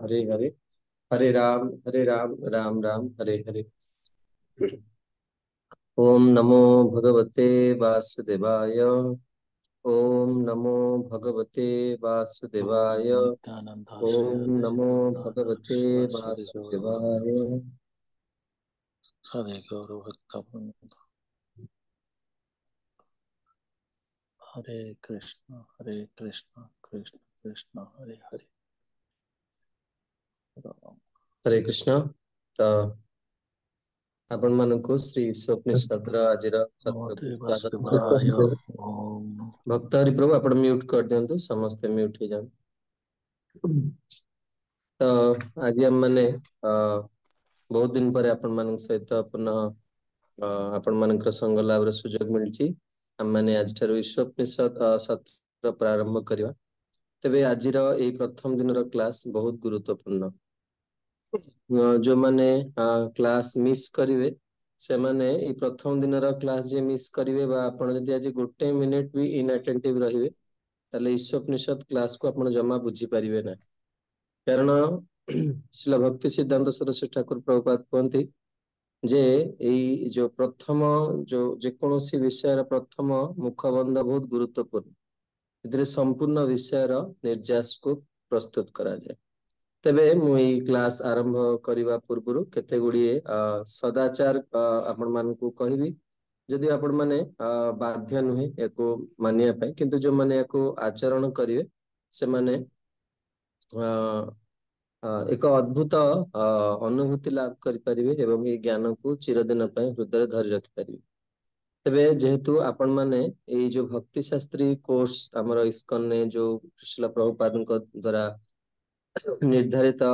हरे हरे हरे राम हरे राम राम राम हरे हरे ओम नमो भगवते वासुदेवाय ओम नमो भगवते वासुदेवाय ओम नमो भगवते वासुदेवाय हरे हरे कृष्ण हरे कृष्ण कृष्ण कृष्ण हरे हरे ହରେ କୃଷ୍ଣ ତ ଆପଣମାନଙ୍କୁ ଶ୍ରୀ ସ୍ୱପ୍ନି ଛାତ୍ର ଆଜିର ଭକ୍ତ ହରିପ୍ରଭୁ ଆପଣ ମ୍ୟୁଟ୍ କରିଦିଅନ୍ତୁ ସମସ୍ତେ ମ୍ୟୁଟ୍ ହେଇଯାଆନ୍ତୁ ତ ଆଜି ଆମମାନେ ବହୁତ ଦିନ ପରେ ଆପଣମାନଙ୍କ ସହିତ ପୁନଃ ଆପଣମାନଙ୍କର ସଙ୍ଗ ଲାଭର ସୁଯୋଗ ମିଳିଛି ଆମମାନେ ଆଜିଠାରୁ ଈଶ୍ୱପନିଷଦ ସତ୍ର ପ୍ରାରମ୍ଭ କରିବା ତେବେ ଆଜିର ଏଇ ପ୍ରଥମ ଦିନର କ୍ଲାସ ବହୁତ ଗୁରୁତ୍ୱପୂର୍ଣ୍ଣ ଯୋ ମାନେ କ୍ଲାସ ମିସ୍ କରିବେ ସେମାନେ ଏଇ ପ୍ରଥମ ଦିନର କ୍ଲାସ ଯିଏ ମିସ୍ କରିବେ ବା ଆପଣ ଯଦି ଆଜି ଗୋଟେ ମିନିଟ ବି ଇନଆଟେଣ୍ଟିଭ ରହିବେ ତାହେଲେ ଈଶ୍ୱପ ନିଷଦ କ୍ଲାସକୁ ଆପଣ ଜମା ବୁଝିପାରିବେ ନା କାରଣ ଶିଲ ଭକ୍ତି ସିଦ୍ଧାନ୍ତ ସରସ୍ୱତୀ ଠାକୁର ପ୍ରଭୁପାତ କୁହନ୍ତି ଯେ ଏଇ ଯୋଉ ପ୍ରଥମ ଯୋଉ ଯେକୌଣସି ବିଷୟର ପ୍ରଥମ ମୁଖବନ୍ଧ ବହୁତ ଗୁରୁତ୍ୱପୂର୍ଣ୍ଣ ଏଥିରେ ସମ୍ପୂର୍ଣ୍ଣ ବିଷୟର ନିର୍ଯାସକୁ ପ୍ରସ୍ତୁତ କରାଯାଏ तेरे मुई क्लास आरंभ करवा पूर्व के सदाचार आपण मान को कह जदि आपण मैने बाध्य नुहे या मानवाई कितु जो मैंने आचरण करेंगे से मैंने एक अद्भुत अनुभूति लाभ करें और ज्ञान को चीरदिन हृदय धरी रखिपर तेरे जेहेतु आपण मैने जो भक्तिशास्त्री कोर्स आम इकन ने जो सुशीला प्रभुपाद द्वारा ନିର୍ଦ୍ଧାରିତ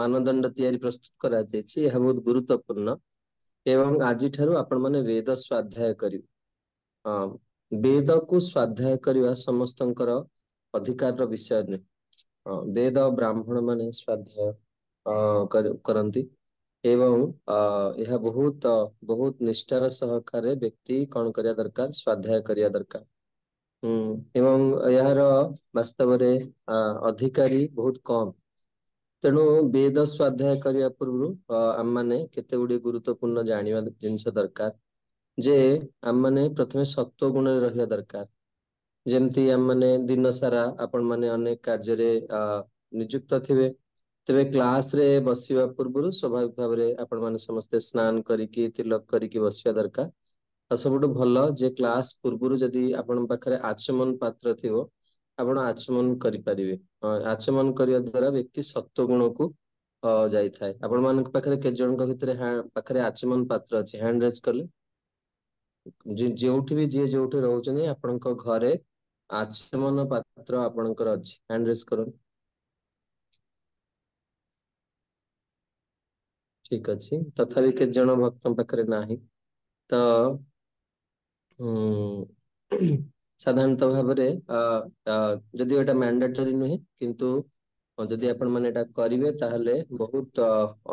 ମାନଦଣ୍ଡ ତିଆରି ପ୍ରସ୍ତୁତ କରାଯାଇଛି ଏହା ବହୁତ ଗୁରୁତ୍ୱପୂର୍ଣ୍ଣ ଏବଂ ଆଜିଠାରୁ ଆପଣମାନେ ବେଦ ସ୍ୱାଧ୍ୟାୟ କରିବେ ବେଦକୁ ସ୍ୱାଧ୍ୟାୟ କରିବା ସମସ୍ତଙ୍କର ଅଧିକାରର ବିଷୟ ନୁହେଁ ବେଦ ବ୍ରାହ୍ମଣ ମାନେ ସ୍ୱାଧ୍ୟାୟ କରନ୍ତି ଏବଂ ଏହା ବହୁତ ବହୁତ ନିଷ୍ଠାର ସହକାରେ ବ୍ୟକ୍ତି କଣ କରିବା ଦରକାର ସ୍ୱାଧ୍ୟାୟ କରିବା ଦରକାର ହୁଁ ଏବଂ ଏହାର ବାସ୍ତବରେ ଅଧିକାରୀ ବହୁତ କମ୍ ତେଣୁ ବେଦ ସ୍ୱାଧ୍ୟାୟ କରିବା ପୂର୍ବରୁ ଆମମାନେ କେତେ ଗୁଡ଼ିଏ ଗୁରୁତ୍ୱପୂର୍ଣ୍ଣ ଜାଣିବା ଜିନିଷ ଦରକାର ଯେ ଆମମାନେ ପ୍ରଥମେ ସତ୍ଵ ଗୁଣରେ ରହିବା ଦରକାର ଯେମିତି ଆମମାନେ ଦିନ ସାରା ଆପଣମାନେ ଅନେକ କାର୍ଯ୍ୟରେ ନିଯୁକ୍ତ ଥିବେ ତେବେ କ୍ଲାସରେ ବସିବା ପୂର୍ବରୁ ସ୍ୱାଭାବିକ ଭାବରେ ଆପଣମାନେ ସମସ୍ତେ ସ୍ନାନ କରିକି ତିଲକ କରିକି ବସିବା ଦରକାର ସବୁଠୁ ଭଲ ଯେ କ୍ଲାସ୍ ପୂର୍ବରୁ ଯଦି ଆପଣଙ୍କ ପାଖରେ ଆଚମନ ପାତ୍ର ଥିବ ଆପଣ ଆଚମନ କରିପାରିବେ ଆଚମନ କରିବା ଦ୍ୱାରା ବ୍ୟକ୍ତି ସତ୍ଵ ଗୁଣକୁ ଯାଇଥାଏ ଆପଣମାନଙ୍କ ପାଖରେ କେତେ ଜଣଙ୍କ ଭିତରେ ପାଖରେ ଆଚମନ ପାତ୍ର ଅଛି ହ୍ୟାଣ୍ଡ ରେଜ୍ କଲେ ଯେଉଁଠି ବି ଯିଏ ଯେଉଁଠି ରହୁଛନ୍ତି ଆପଣଙ୍କ ଘରେ ଆଚମନ ପାତ୍ର ଆପଣଙ୍କର ଅଛି ହ୍ୟାଣ୍ଡ ରେଜ୍ କରନ୍ତୁ ଠିକ ଅଛି ତଥାପି କେତେ ଜଣ ଭକ୍ତଙ୍କ ପାଖରେ ନାହିଁ ତ ସାଧାରଣତଃ ଭାବରେ ଯଦିଓ ଏଇଟା ମ୍ୟାଣ୍ଡାଟୋରୀ ନୁହେଁ କିନ୍ତୁ ଯଦି ଆପଣମାନେ ଏଇଟା କରିବେ ତାହେଲେ ବହୁତ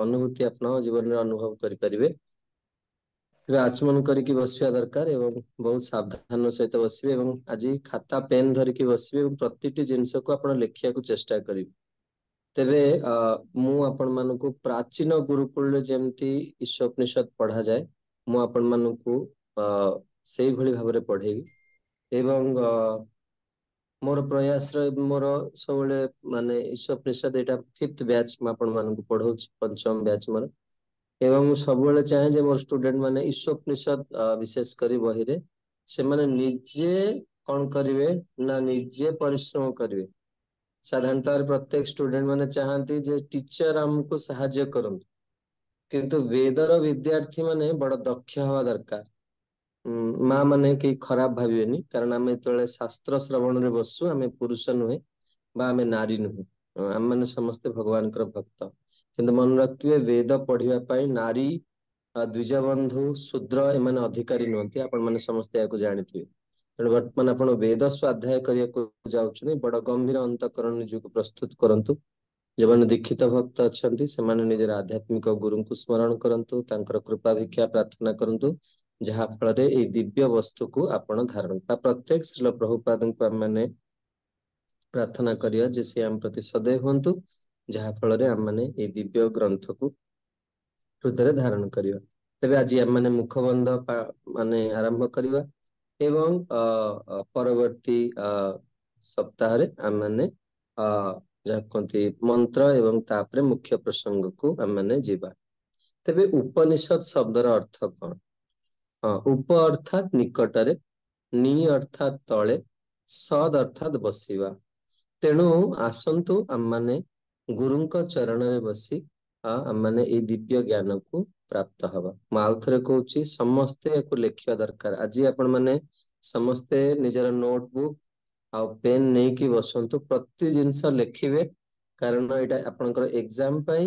ଅନୁଭୂତି ଆପଣ ଜୀବନରେ ଅନୁଭବ କରିପାରିବେ ତେବେ ଆଚମନ କରିକି ବସିବା ଦରକାର ଏବଂ ବହୁତ ସାବଧାନ ସହିତ ବସିବେ ଏବଂ ଆଜି ଖାତା ପେନ୍ ଧରିକି ବସିବେ ଏବଂ ପ୍ରତିଟି ଜିନିଷକୁ ଆପଣ ଲେଖିବାକୁ ଚେଷ୍ଟା କରିବେ ତେବେ ମୁଁ ଆପଣମାନଙ୍କୁ ପ୍ରାଚୀନ ଗୁରୁକୁଳରେ ଯେମିତି ଈଶ୍ୱପନିଷଦ ପଢାଯାଏ ମୁଁ ଆପଣମାନଙ୍କୁ ସେଇଭଳି ଭାବରେ ପଢେଇବି ଏବଂ ମୋର ପ୍ରୟାସର ମୋର ସବୁବେଳେ ମାନେ ଈଶ୍ୱର ପ୍ରସାଦ ଏଇଟା ଫିଫ୍ଥ ବ୍ୟାଚ୍ ମୁଁ ଆପଣମାନଙ୍କୁ ପଢଉଛି ପଞ୍ଚମ ବ୍ୟାଚ୍ ମୋର ଏବଂ ମୁଁ ସବୁବେଳେ ଚାହେଁ ଯେ ମୋର ଷ୍ଟୁଡେଣ୍ଟ ମାନେ ଈଶ୍ୱପ୍ରନିଷଦ ବିଶେଷ କରି ବହିରେ ସେମାନେ ନିଜେ କ'ଣ କରିବେ ନା ନିଜେ ପରିଶ୍ରମ କରିବେ ସାଧାରଣତଃ ପ୍ରତ୍ୟେକ ଷ୍ଟୁଡେଣ୍ଟ ମାନେ ଚାହାନ୍ତି ଯେ ଟିଚର ଆମକୁ ସାହାଯ୍ୟ କରନ୍ତୁ କିନ୍ତୁ ବେଦର ବିଦ୍ୟାର୍ଥୀ ମାନେ ବଡ ଦକ୍ଷ ହେବା ଦରକାର ମା ମାନେ କେହି ଖରାପ ଭାବିବେନି କାରଣ ଆମେ ଯେତେବେଳେ ଶାସ୍ତ୍ର ଶ୍ରବଣରେ ବସୁ ଆମେ ପୁରୁଷ ନୁହେଁ ବା ଆମେ ନାରୀ ନୁହେଁ ଆମେମାନେ ସମସ୍ତେ ଭଗବାନଙ୍କର ଭକ୍ତ କିନ୍ତୁ ମନେ ରଖିଥିବେ ବେଦ ପଢିବା ପାଇଁ ନାରୀ ଦ୍ୱିଜବନ୍ଧୁ ଶୂଦ୍ର ଏମାନେ ଅଧିକାରୀ ନୁହନ୍ତି ଆପଣମାନେ ସମସ୍ତେ ଏହାକୁ ଜାଣିଥିବେ ତେଣୁ ବର୍ତ୍ତମାନ ଆପଣ ବେଦ ସ୍ୱାଧ୍ୟାୟ କରିବାକୁ ଯାଉଛନ୍ତି ବଡ ଗମ୍ଭୀର ଅନ୍ତଃକରଣ ନିଜକୁ ପ୍ରସ୍ତୁତ କରନ୍ତୁ ଯେଉଁମାନେ ଦୀକ୍ଷିତ ଭକ୍ତ ଅଛନ୍ତି ସେମାନେ ନିଜର ଆଧ୍ୟାତ୍ମିକ ଗୁରୁଙ୍କୁ ସ୍ମରଣ କରନ୍ତୁ ତାଙ୍କର କୃପା ଭିକ୍ଷା ପ୍ରାର୍ଥନା କରନ୍ତୁ ଯାହାଫଳରେ ଏଇ ଦିବ୍ୟ ବସ୍ତୁକୁ ଆପଣ ଧାରଣ ବା ପ୍ରତ୍ୟେକ ଶ୍ରୀଲ ପ୍ରଭୁପାଦଙ୍କୁ ଆମମାନେ ପ୍ରାର୍ଥନା କରିବା ଯେ ସେ ଆମ ପ୍ରତି ସଦୈବ ହୁଅନ୍ତୁ ଯାହାଫଳରେ ଆମମାନେ ଏଇ ଦିବ୍ୟ ଗ୍ରନ୍ଥକୁ ହୃଦୟରେ ଧାରଣ କରିବା ତେବେ ଆଜି ଆମମାନେ ମୁଖବନ୍ଧ ମାନେ ଆରମ୍ଭ କରିବା ଏବଂ ପରବର୍ତ୍ତୀ ସପ୍ତାହରେ ଆମମାନେ ଯାହା କୁହନ୍ତି ମନ୍ତ୍ର ଏବଂ ତାପରେ ମୁଖ୍ୟ ପ୍ରସଙ୍ଗକୁ ଆମମାନେ ଯିବା ତେବେ ଉପନିଷଦ ଶବ୍ଦର ଅର୍ଥ କଣ ଉପ ଅର୍ଥାତ୍ ନିକଟରେ ନି ଅର୍ଥାତ୍ ତଳେ ସଦ୍ ଅର୍ଥାତ ବସିବା ତେଣୁ ଆସନ୍ତୁ ଆମମାନେ ଗୁରୁଙ୍କ ଚରଣରେ ବସି ଆମମାନେ ଏଇ ଦିବ୍ୟ ଜ୍ଞାନକୁ ପ୍ରାପ୍ତ ହବା ମୁଁ ଆଉ ଥରେ କହୁଛି ସମସ୍ତେ ଏହାକୁ ଲେଖିବା ଦରକାର ଆଜି ଆପଣମାନେ ସମସ୍ତେ ନିଜର ନୋଟବୁକ୍ ଆଉ ପେନ୍ ନେଇକି ବସନ୍ତୁ ପ୍ରତି ଜିନିଷ ଲେଖିବେ କାରଣ ଏଇଟା ଆପଣଙ୍କର ଏକ୍ସାମ ପାଇଁ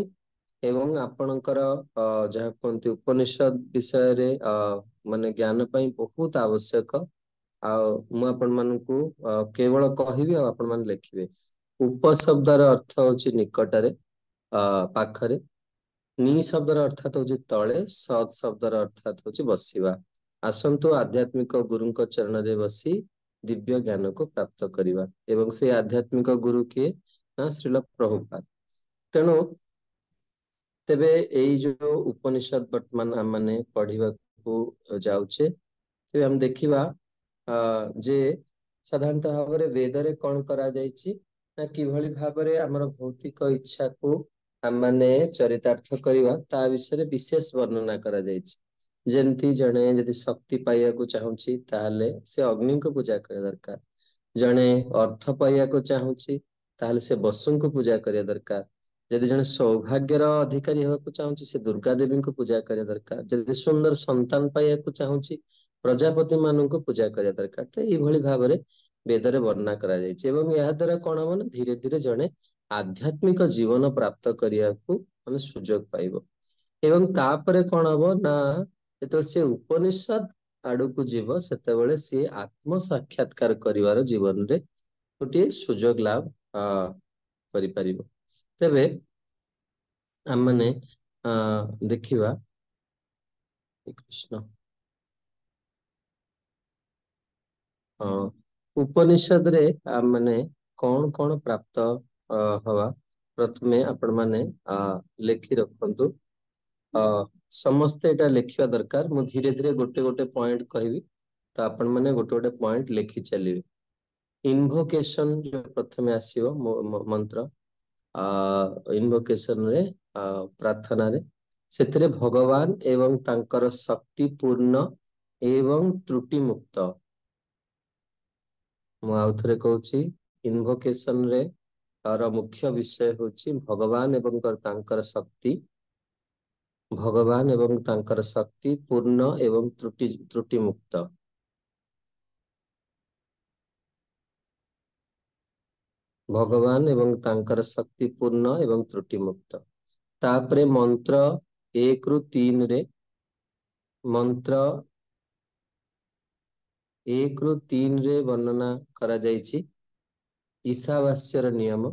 ଏବଂ ଆପଣଙ୍କର ଯାହା କୁହନ୍ତି ଉପନିଷଦ ବିଷୟରେ ଅ ମାନେ ଜ୍ଞାନ ପାଇଁ ବହୁତ ଆବଶ୍ୟକ ଆଉ ମୁଁ ଆପଣ ମାନଙ୍କୁ କେବଳ କହିବି ଆଉ ଆପଣ ମାନେ ଲେଖିବେ ଉପଶବ୍ଦର ଅର୍ଥ ହଉଛି ନିକଟରେ ପାଖରେ ନି ଶବ୍ଦର ଅର୍ଥାତ ହଉଛି ତଳେ ସତ୍ ଶବ୍ଦର ଅର୍ଥାତ ହଉଛି ବସିବା ଆସନ୍ତୁ ଆଧ୍ୟାତ୍ମିକ ଗୁରୁଙ୍କ ଚରଣରେ ବସି ଦିବ୍ୟ ଜ୍ଞାନକୁ ପ୍ରାପ୍ତ କରିବା ଏବଂ ସେ ଆଧ୍ୟାତ୍ମିକ ଗୁରୁ କିଏ ନା ଶ୍ରୀଲ ପ୍ରଭୁପାଦ ତେଣୁ ତେବେ ଏଇ ଯୋଉ ଉପନିଷଦ ବର୍ତ୍ତମାନ ଆମେ ପଢିବାକୁ हो जाऊे तेरे आम देखा जे साधारण भाव वेदर कौन कर किभली भाव भौतिक इच्छा को आम मैंने चरितार्थ करवा विषय विशेष वर्णना कर जड़े जदि शक्ति पाइबा चाहूँगी ताल से अग्नि को पूजा करा दरकार जड़े अर्थ पाइबा चाहूँगी ताल से बसु को पूजा करा दरकार ଯଦି ଜଣେ ସୌଭାଗ୍ୟର ଅଧିକାରୀ ହେବାକୁ ଚାହୁଁଛି ସେ ଦୁର୍ଗା ଦେବୀଙ୍କୁ ପୂଜା କରିବା ଦରକାର ଯଦି ସୁନ୍ଦର ସନ୍ତାନ ପାଇବାକୁ ଚାହୁଁଛି ପ୍ରଜାପତି ମାନଙ୍କୁ ପୂଜା କରିବା ଦରକାର ତ ଏଇଭଳି ଭାବରେ ବେଦରେ ବର୍ଣ୍ଣନା କରାଯାଇଛି ଏବଂ ଏହାଦ୍ୱାରା କଣ ମାନେ ଧୀରେ ଧୀରେ ଜଣେ ଆଧ୍ୟାତ୍ମିକ ଜୀବନ ପ୍ରାପ୍ତ କରିବାକୁ ମାନେ ସୁଯୋଗ ପାଇବ ଏବଂ ତାପରେ କଣ ହବ ନା ଯେତେବେଳେ ସେ ଉପନିଷଦ ଆଡକୁ ଯିବ ସେତେବେଳେ ସିଏ ଆତ୍ମ ସାକ୍ଷାତକାର କରିବାର ଜୀବନରେ ଗୋଟିଏ ସୁଯୋଗ ଲାଭ ଅ କରିପାରିବ ତେବେ ଆମେମାନେ ଦେଖିବା କୃଷ୍ଣ ଉପନିଷଦରେ ଆମେ କଣ କଣ ପ୍ରାପ୍ତ ହବା ପ୍ରଥମେ ଆପଣ ମାନେ ଲେଖି ରଖନ୍ତୁ ସମସ୍ତେ ଏଇଟା ଲେଖିବା ଦରକାର ମୁଁ ଧୀରେ ଧୀରେ ଗୋଟେ ଗୋଟେ ପଏଣ୍ଟ କହିବି ତ ଆପଣମାନେ ଗୋଟେ ଗୋଟେ ପଏଣ୍ଟ ଲେଖି ଚାଲିବେ ଇନଭୋକେସନ ପ୍ରଥମେ ଆସିବ ମନ୍ତ୍ର ଇନଭୋକେସନରେ ପ୍ରାର୍ଥନାରେ ସେଥିରେ ଭଗବାନ ଏବଂ ତାଙ୍କର ଶକ୍ତି ପୂର୍ଣ୍ଣ ଏବଂ ତ୍ରୁଟିମୁକ୍ତ ମୁଁ ଆଉ ଥରେ କହୁଛି ଇନଭୋକେସନରେ ତାର ମୁଖ୍ୟ ବିଷୟ ହେଉଛି ଭଗବାନ ଏବଂ ତାଙ୍କର ଶକ୍ତି ଭଗବାନ ଏବଂ ତାଙ୍କର ଶକ୍ତି ପୂର୍ଣ୍ଣ ଏବଂ ତ୍ରୁଟି ତ୍ରୁଟିମୁକ୍ତ ଭଗବାନ ଏବଂ ତାଙ୍କର ଶକ୍ତିପୂର୍ଣ୍ଣ ଏବଂ ତ୍ରୁଟିମୁକ୍ତ ତାପରେ ମନ୍ତ୍ର ଏକରୁ ତିନିରେ ମନ୍ତ୍ର ଏକରୁ ତିନିରେ ବର୍ଣ୍ଣନା କରାଯାଇଛି ଈଶାବାସ୍ୟର ନିୟମ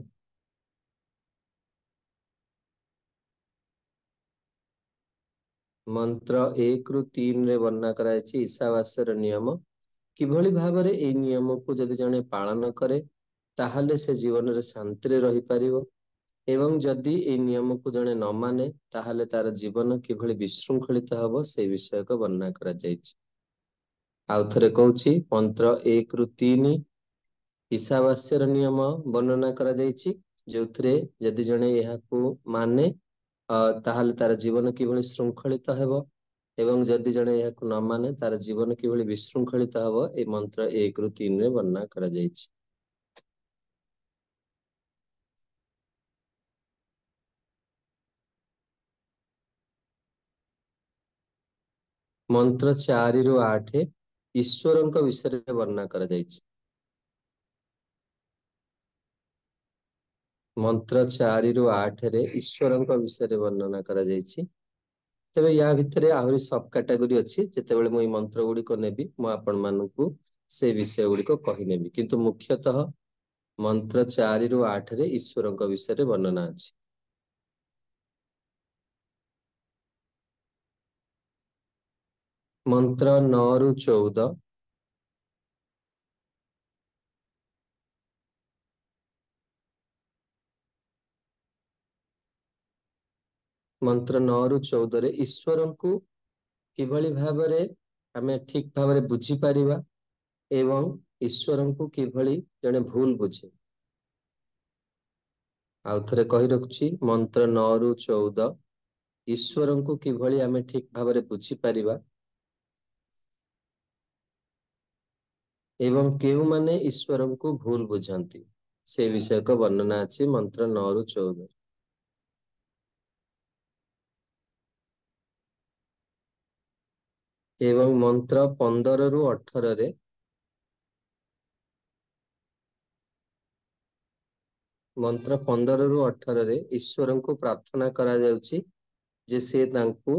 ମନ୍ତ୍ର ଏକରୁ ତିନିରେ ବର୍ଣ୍ଣନା କରାଯାଇଛି ଈଶାବାସ୍ୟର ନିୟମ କିଭଳି ଭାବରେ ଏହି ନିୟମକୁ ଯଦି ଜଣେ ପାଳନ କରେ ତାହେଲେ ସେ ଜୀବନରେ ଶାନ୍ତିରେ ରହିପାରିବ ଏବଂ ଯଦି ଏଇ ନିୟମକୁ ଜଣେ ନ ମାନେ ତାହେଲେ ତାର ଜୀବନ କିଭଳି ବିଶୃଙ୍ଖଳିତ ହେବ ସେ ବିଷୟକ ବର୍ଣ୍ଣନା କରାଯାଇଛି ଆଉ ଥରେ କହୁଛି ମନ୍ତ୍ର ଏକରୁ ତିନି ଈଶାବାସ୍ୟର ନିୟମ ବର୍ଣ୍ଣନା କରାଯାଇଛି ଯେଉଁଥିରେ ଯଦି ଜଣେ ଏହାକୁ ମାନେ ତାହେଲେ ତାର ଜୀବନ କିଭଳି ଶୃଙ୍ଖଳିତ ହେବ ଏବଂ ଯଦି ଜଣେ ଏହାକୁ ନ ମାନେ ତାର ଜୀବନ କିଭଳି ବିଶୃଙ୍ଖଳିତ ହେବ ଏ ମନ୍ତ୍ର ଏକରୁ ତିନିରେ ବର୍ଣ୍ଣନା କରାଯାଇଛି ମନ୍ତ୍ର ଚାରିରୁ ଆଠ ଈଶ୍ୱରଙ୍କ ବିଷୟରେ ବର୍ଣ୍ଣନା କରାଯାଇଛି ମନ୍ତ୍ର ଚାରିରୁ ଆଠରେ ଈଶ୍ୱରଙ୍କ ବିଷୟରେ ବର୍ଣ୍ଣନା କରାଯାଇଛି ତେବେ ୟା ଭିତରେ ଆହୁରି ସବ୍ କାଟାଗୋରୀ ଅଛି ଯେତେବେଳେ ମୁଁ ଏଇ ମନ୍ତ୍ର ଗୁଡିକ ନେବି ମୁଁ ଆପଣମାନଙ୍କୁ ସେ ବିଷୟ ଗୁଡିକ କହିନେବି କିନ୍ତୁ ମୁଖ୍ୟତଃ ମନ୍ତ୍ର ଚାରିରୁ ଆଠରେ ଈଶ୍ୱରଙ୍କ ବିଷୟରେ ବର୍ଣ୍ଣନା ଅଛି ମନ୍ତ୍ର ନଅରୁ ଚଉଦ ମନ୍ତ୍ର ନଅରୁ ଚଉଦରେ ଈଶ୍ୱରଙ୍କୁ କିଭଳି ଭାବରେ ଆମେ ଠିକ ଭାବରେ ବୁଝିପାରିବା ଏବଂ ଈଶ୍ୱରଙ୍କୁ କିଭଳି ଜଣେ ଭୁଲ ବୁଝେ ଆଉ ଥରେ କହି ରଖୁଛି ମନ୍ତ୍ର ନଅରୁ ଚଉଦ ଈଶ୍ୱରଙ୍କୁ କିଭଳି ଆମେ ଠିକ ଭାବରେ ବୁଝିପାରିବା ଏବଂ କେଉଁମାନେ ଈଶ୍ୱରଙ୍କୁ ଭୁଲ ବୁଝନ୍ତି ସେ ବିଷୟକ ବର୍ଣ୍ଣନା ଅଛି ମନ୍ତ୍ର ନଅରୁ ଚଉଦ ଏବଂ ମନ୍ତ୍ର ପନ୍ଦରରୁ ଅଠରରେ ମନ୍ତ୍ର ପନ୍ଦରରୁ ଅଠରରେ ଈଶ୍ୱରଙ୍କୁ ପ୍ରାର୍ଥନା କରାଯାଉଛି ଯେ ସିଏ ତାଙ୍କୁ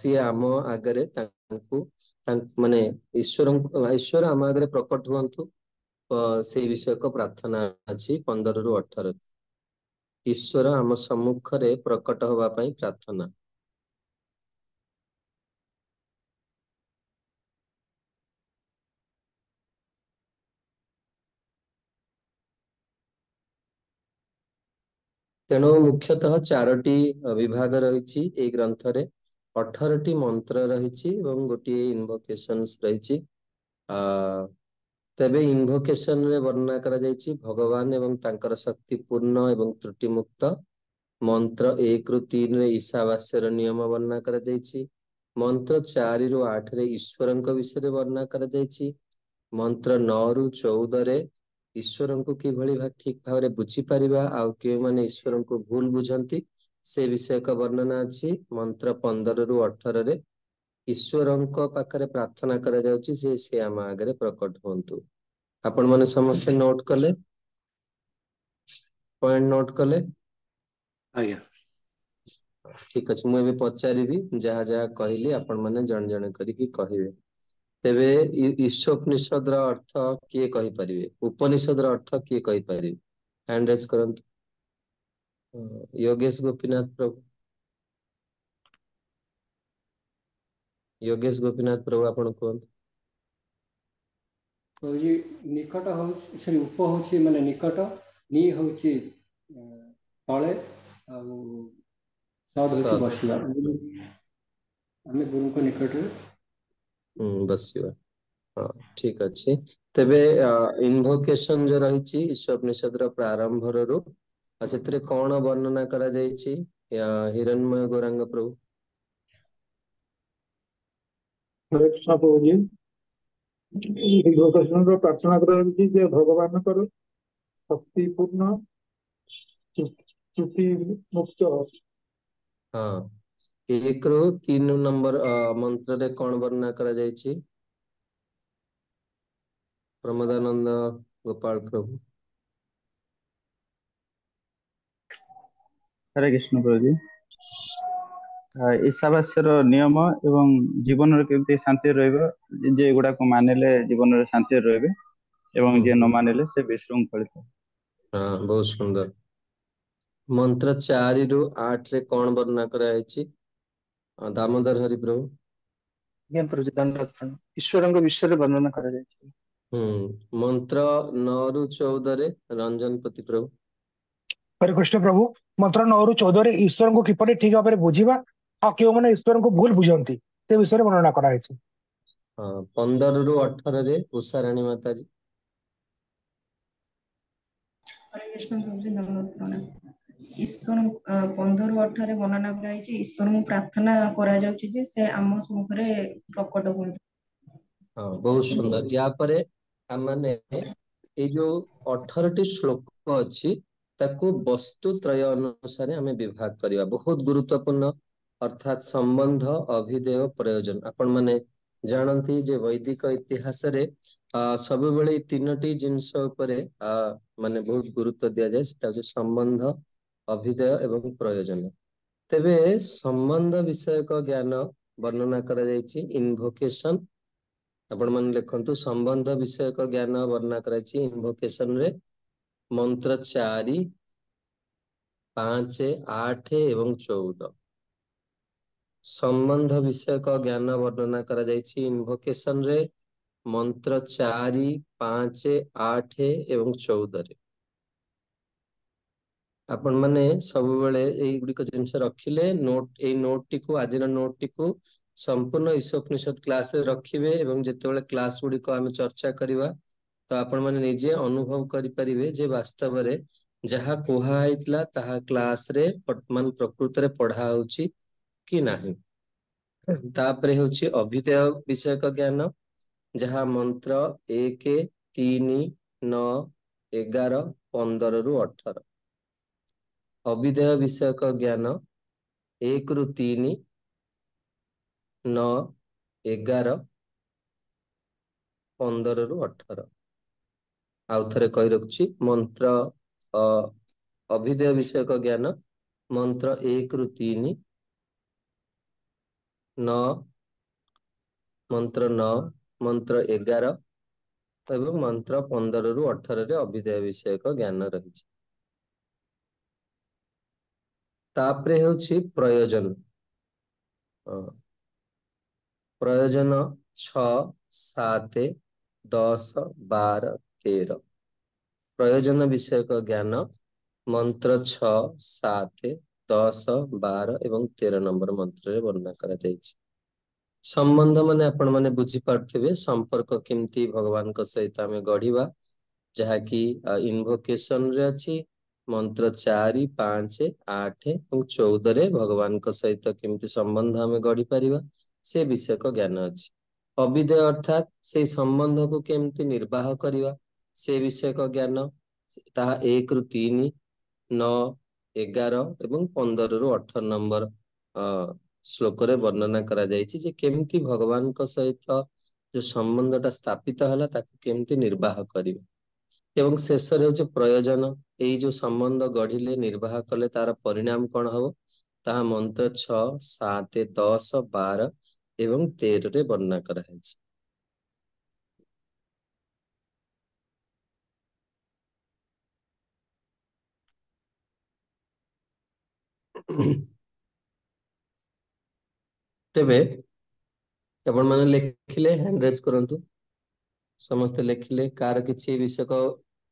ସିଏ ଆମ ଆଗରେ ତାଙ୍କୁ ତାଙ୍କ ମାନେ ଈଶ୍ୱରଙ୍କୁ ଈଶ୍ୱର ଆମ ଆଗରେ ପ୍ରକଟ ହୁଅନ୍ତୁ ସେଇ ବିଷୟକ ପ୍ରାର୍ଥନା ଅଛି ପନ୍ଦରରୁ ଅଠର ଈଶ୍ୱର ଆମ ସମ୍ମୁଖରେ ପ୍ରକଟ ହେବା ପାଇଁ ପ୍ରାର୍ଥନା ତେଣୁ ମୁଖ୍ୟତଃ ଚାରୋଟି ବିଭାଗ ରହିଛି ଏଇ ଗ୍ରନ୍ଥରେ ଅଠରଟି ମନ୍ତ୍ର ରହିଛି ଏବଂ ଗୋଟିଏ ଇନଭୋକେସନ୍ ରହିଛି ତେବେ ଇନ୍ଭୋକେସନ୍ରେ ବର୍ଣ୍ଣନା କରାଯାଇଛି ଭଗବାନ ଏବଂ ତାଙ୍କର ଶକ୍ତି ପୂର୍ଣ୍ଣ ଏବଂ ତ୍ରୁଟିମୁକ୍ତ ମନ୍ତ୍ର ଏକରୁ ତିନିରେ ଈଶାବାସ୍ୟର ନିୟମ ବର୍ଣ୍ଣନା କରାଯାଇଛି ମନ୍ତ୍ର ଚାରିରୁ ଆଠରେ ଈଶ୍ୱରଙ୍କ ବିଷୟରେ ବର୍ଣ୍ଣନା କରାଯାଇଛି ମନ୍ତ୍ର ନଅରୁ ଚଉଦରେ ଈଶ୍ୱରଙ୍କୁ କିଭଳି ଠିକ୍ ଭାବରେ ବୁଝିପାରିବା ଆଉ କେଉଁମାନେ ଈଶ୍ୱରଙ୍କୁ ଭୁଲ ବୁଝନ୍ତି ସେ ବିଷୟ ଏକ ବର୍ଣ୍ଣନା ଅଛି ମନ୍ତ୍ର ପନ୍ଦରରୁ ଅଠରରେ ଈଶ୍ୱରଙ୍କ ପାଖରେ ପ୍ରାର୍ଥନା କରାଯାଉଛି ସେ ସେ ଆମ ଆଗରେ ପ୍ରକଟ ହୁଅନ୍ତୁ ଆପଣମାନେ ସମସ୍ତେ ନୋଟ୍ କଲେ ପଏଣ୍ଟ ନୋଟ୍ କଲେ ଆଜ୍ଞା ଠିକ ଅଛି ମୁଁ ଏବେ ପଚାରିବି ଯାହା ଯାହା କହିଲି ଆପଣମାନେ ଜଣେ ଜଣେ କରିକି କହିବେ ତେବେ ଈଶ୍ୱପନିଷଦର ଅର୍ଥ କିଏ କହିପାରିବେ ଉପନିଷଦର ଅର୍ଥ କିଏ କହିପାରିବେ କରନ୍ତୁ योगेश गोपीनाथ प्रभु योगेश गोपीनाथ प्रभु आपण कहते ପ୍ରଭୁଜୀ ନିକଟ ହେଉଛି ସରି ଉପ ହେଉଛି ମାନେ ନିକଟ ନି ହେଉଛି ତଳେ ଆଉ ସଦ୍ ହେଉଛି ବସିବା ଆମେ ଗୁରୁଙ୍କ ନିକଟରେ ବସିବା ହଁ ଠିକ ଅଛି ତେବେ ଇନଭୋକେସନ ଯୋଉ ରହିଛି ଈଶ୍ୱର ନିଷେଧର ପ୍ରାରମ୍ଭରୁ ଆଉ ସେଥିରେ କଣ ବର୍ଣ୍ଣନା କରାଯାଇଛି ହିରଣ୍ମୟ ଗୌରାଙ୍ଗ ପ୍ରଭୁ କୃଷ୍ଣ ପ୍ରାର୍ଥନା କରାଯାଉଛି ଯେ ଭଗବାନଙ୍କର ଶକ୍ତିପୂର୍ଣ୍ଣ ଚୁଟି ମୁକ୍ତ ହଁ ଏକରୁ ତିନି ନମ୍ବର ମନ୍ତ୍ରରେ କଣ ବର୍ଣ୍ଣନା କରାଯାଇଛି ପ୍ରମୋଦାନନ୍ଦ ଗୋପାଳ ପ୍ରଭୁ ହରେ କୃଷ୍ଣ ପ୍ରଭୁଜୀ ଈଶାବାସ୍ୟର ନିୟମ ଏବଂ ଜୀବନରେ କେମିତି ଶାନ୍ତିରେ ରହିବ ଯେ ଏଗୁଡାକୁ ମାନିଲେ ଜୀବନରେ ଶାନ୍ତିରେ ରହିବେ এবং যে ন মানিলে সে বিশୃঙ্খଳିত হ্যাঁ বহুত সুন্দর মন্ত্র চারি রু আট রে কোন বর্ণনা করা হয়েছি দামোদর হরি প্রভু ଜ୍ଞାନ ପ୍ରଭୁ ଦଣ୍ଡବତ ପ୍ରଣ ଈଶ୍ୱରଙ୍କ ବିଷୟରେ ବର୍ଣ୍ଣନା କରାଯାଇଛି ହୁଁ ମନ୍ତ୍ର ନଅ ରୁ ଚଉଦରେ ରଞ୍ଜନ ପତି ପ୍ରଭୁ ହରେ କୃଷ୍ଣ ପ୍ରଭୁ ମନ୍ତ୍ର ନଅରୁ ଚଉଦରେ ଈଶ୍ୱରଙ୍କୁ କିପରି ଠିକ ଭାବରେ ବୁଝିବା ଆଉ କେଉଁମାନେ ଈଶ୍ୱରଙ୍କୁ ଭୁଲ ବୁଝନ୍ତି ସେ ବିଷୟରେ ବର୍ଣ୍ଣନା କରାଯାଇଛି ପନ୍ଦରରୁ ଅଠରରେ ଉଷାରାଣୀ ମାତାଜୀ ପନ୍ଦରରୁ ଅଠରରେ ବର୍ଣ୍ଣନା କରାଯାଇଛି ଈଶ୍ୱରଙ୍କୁ ପ୍ରାର୍ଥନା କରାଯାଉଛି ଯେ ସେ ଆମ ସମ୍ମୁଖରେ ପ୍ରକଟ ହୁଅନ୍ତୁ ବହୁତ ସୁନ୍ଦର ୟାପରେ ଆମମାନେ ଏଇ ଯୋଉ ଅଠରଟି ଶ୍ଳୋକ ଅଛି ତାକୁ ବସ୍ତୁତ୍ରୟ ଅନୁସାରେ ଆମେ ବିଭାଗ କରିବା ବହୁତ ଗୁରୁତ୍ୱପୂର୍ଣ୍ଣ ଅର୍ଥାତ ସମ୍ବନ୍ଧ ଅଭିଧେୟ ପ୍ରୟୋଜନ ଆପଣମାନେ ଜାଣନ୍ତି ଯେ ବୈଦିକ ଇତିହାସରେ ସବୁବେଳେ ଏଇ ତିନୋଟି ଜିନିଷ ଉପରେ ମାନେ ବହୁତ ଗୁରୁତ୍ୱ ଦିଆଯାଏ ସେଟା ହଉଛି ସମ୍ବନ୍ଧ ଅଭିଧେୟ ଏବଂ ପ୍ରୟୋଜନ ତେବେ ସମ୍ବନ୍ଧ ବିଷୟକ ଜ୍ଞାନ ବର୍ଣ୍ଣନା କରାଯାଇଛି ଇନଭୋକେସନ ଆପଣମାନେ ଲେଖନ୍ତୁ ସମ୍ବନ୍ଧ ବିଷୟକ ଜ୍ଞାନ ବର୍ଣ୍ଣନା କରାଯାଇଛି ଇନଭୋକେସନରେ ମନ୍ତ୍ର ଚାରି ପାଞ୍ଚ ଆଠ ଏବଂ ଚଉଦ ସମ୍ବନ୍ଧ ବିଷୟକ ଜ୍ଞାନ ବର୍ଣ୍ଣନା କରାଯାଇଛି ଇନ୍ଭୋକେସନରେ ମନ୍ତ୍ର ଚାରି ପାଞ୍ଚ ଆଠ ଏବଂ ଚଉଦରେ ଆପଣମାନେ ସବୁବେଳେ ଏଇଗୁଡ଼ିକ ଜିନିଷ ରଖିଲେ ନୋଟ୍ ଏଇ ନୋଟ୍ଟିକୁ ଆଜିର ନୋଟ୍ଟିକୁ ସମ୍ପୂର୍ଣ୍ଣ ଇସୋପନିଷଦ କ୍ଲାସ୍ରେ ରଖିବେ ଏବଂ ଯେତେବେଳେ କ୍ଲାସ୍ ଗୁଡ଼ିକ ଆମେ ଚର୍ଚ୍ଚା କରିବା ତ ଆପଣମାନେ ନିଜେ ଅନୁଭବ କରିପାରିବେ ଯେ ବାସ୍ତବରେ ଯାହା କୁହା ହେଇଥିଲା ତାହା କ୍ଲାସରେ ବର୍ତ୍ତମାନ ପ୍ରକୃତରେ ପଢା ହଉଛି କି ନାହିଁ ତାପରେ ହେଉଛି ଅଭିଦୟ ବିଷୟକ ଜ୍ଞାନ ଯାହା ମନ୍ତ୍ର ଏକ ତିନି ନଅ ଏଗାର ପନ୍ଦରରୁ ଅଠର ଅଭିଦୟ ବିଷୟକ ଜ୍ଞାନ ଏକରୁ ତିନି ନଅ ଏଗାର ପନ୍ଦରରୁ ଅଠର ଆଉ ଥରେ କହି ରଖୁଛି ମନ୍ତ୍ର ଅଭିଧେୟ ବିଷୟକ ଜ୍ଞାନ ମନ୍ତ୍ର ଏକରୁ ତିନି ନଅ ମନ୍ତ୍ର ନଅ ମନ୍ତ୍ର ଏଗାର ଏବଂ ମନ୍ତ୍ର ପନ୍ଦରରୁ ଅଠରରେ ଅଭିଧେୟ ବିଷୟକ ଜ୍ଞାନ ରହିଛି ତାପରେ ହେଉଛି ପ୍ରୟୋଜନ ପ୍ରୟୋଜନ ଛଅ ସାତ ଦଶ ବାର ତେର ପ୍ରୟୋଜନ ବିଷୟକ ଜ୍ଞାନ ମନ୍ତ୍ର ଛଅ ସାତ ଦଶ ବାର ଏବଂ ତେର ନମ୍ବର ମନ୍ତ୍ରରେ ବର୍ଣ୍ଣନା କରାଯାଇଛି ସମ୍ବନ୍ଧ ମାନେ ଆପଣମାନେ ବୁଝିପାରୁଥିବେ ସମ୍ପର୍କ କେମିତି ଭଗବାନଙ୍କ ସହିତ ଆମେ ଗଢିବା ଯାହାକି ଇନଭୋକେସନରେ ଅଛି ମନ୍ତ୍ର ଚାରି ପାଞ୍ଚ ଆଠ ଏବଂ ଚଉଦରେ ଭଗବାନଙ୍କ ସହିତ କେମିତି ସମ୍ବନ୍ଧ ଆମେ ଗଢି ପାରିବା ସେ ବିଷୟକ ଜ୍ଞାନ ଅଛି ଅବିଦୟ ଅର୍ଥାତ୍ ସେଇ ସମ୍ବନ୍ଧକୁ କେମିତି ନିର୍ବାହ କରିବା ସେ ବିଷୟକ ଜ୍ଞାନ ତାହା ଏକରୁ ତିନି ନଅ ଏଗାର ଏବଂ ପନ୍ଦରରୁ ଅଠର ନମ୍ବର ଶ୍ଲୋକରେ ବର୍ଣ୍ଣନା କରାଯାଇଛି ଯେ କେମିତି ଭଗବାନଙ୍କ ସହିତ ଯୋଉ ସମ୍ବନ୍ଧଟା ସ୍ଥାପିତ ହେଲା ତାକୁ କେମିତି ନିର୍ବାହ କରିବେ ଏବଂ ଶେଷରେ ହଉଛି ପ୍ରୟୋଜନ ଏଇ ଯୋଉ ସମ୍ବନ୍ଧ ଗଢିଲେ ନିର୍ବାହ କଲେ ତାର ପରିଣାମ କଣ ହବ ତାହା ମନ୍ତ୍ର ଛଅ ସାତ ଦଶ ବାର ଏବଂ ତେରରେ ବର୍ଣ୍ଣନା କରାଯାଇଛି तबे अपन माने लेखिले हैंड रेज करंतु समस्त लेखिले कार किछि विषय को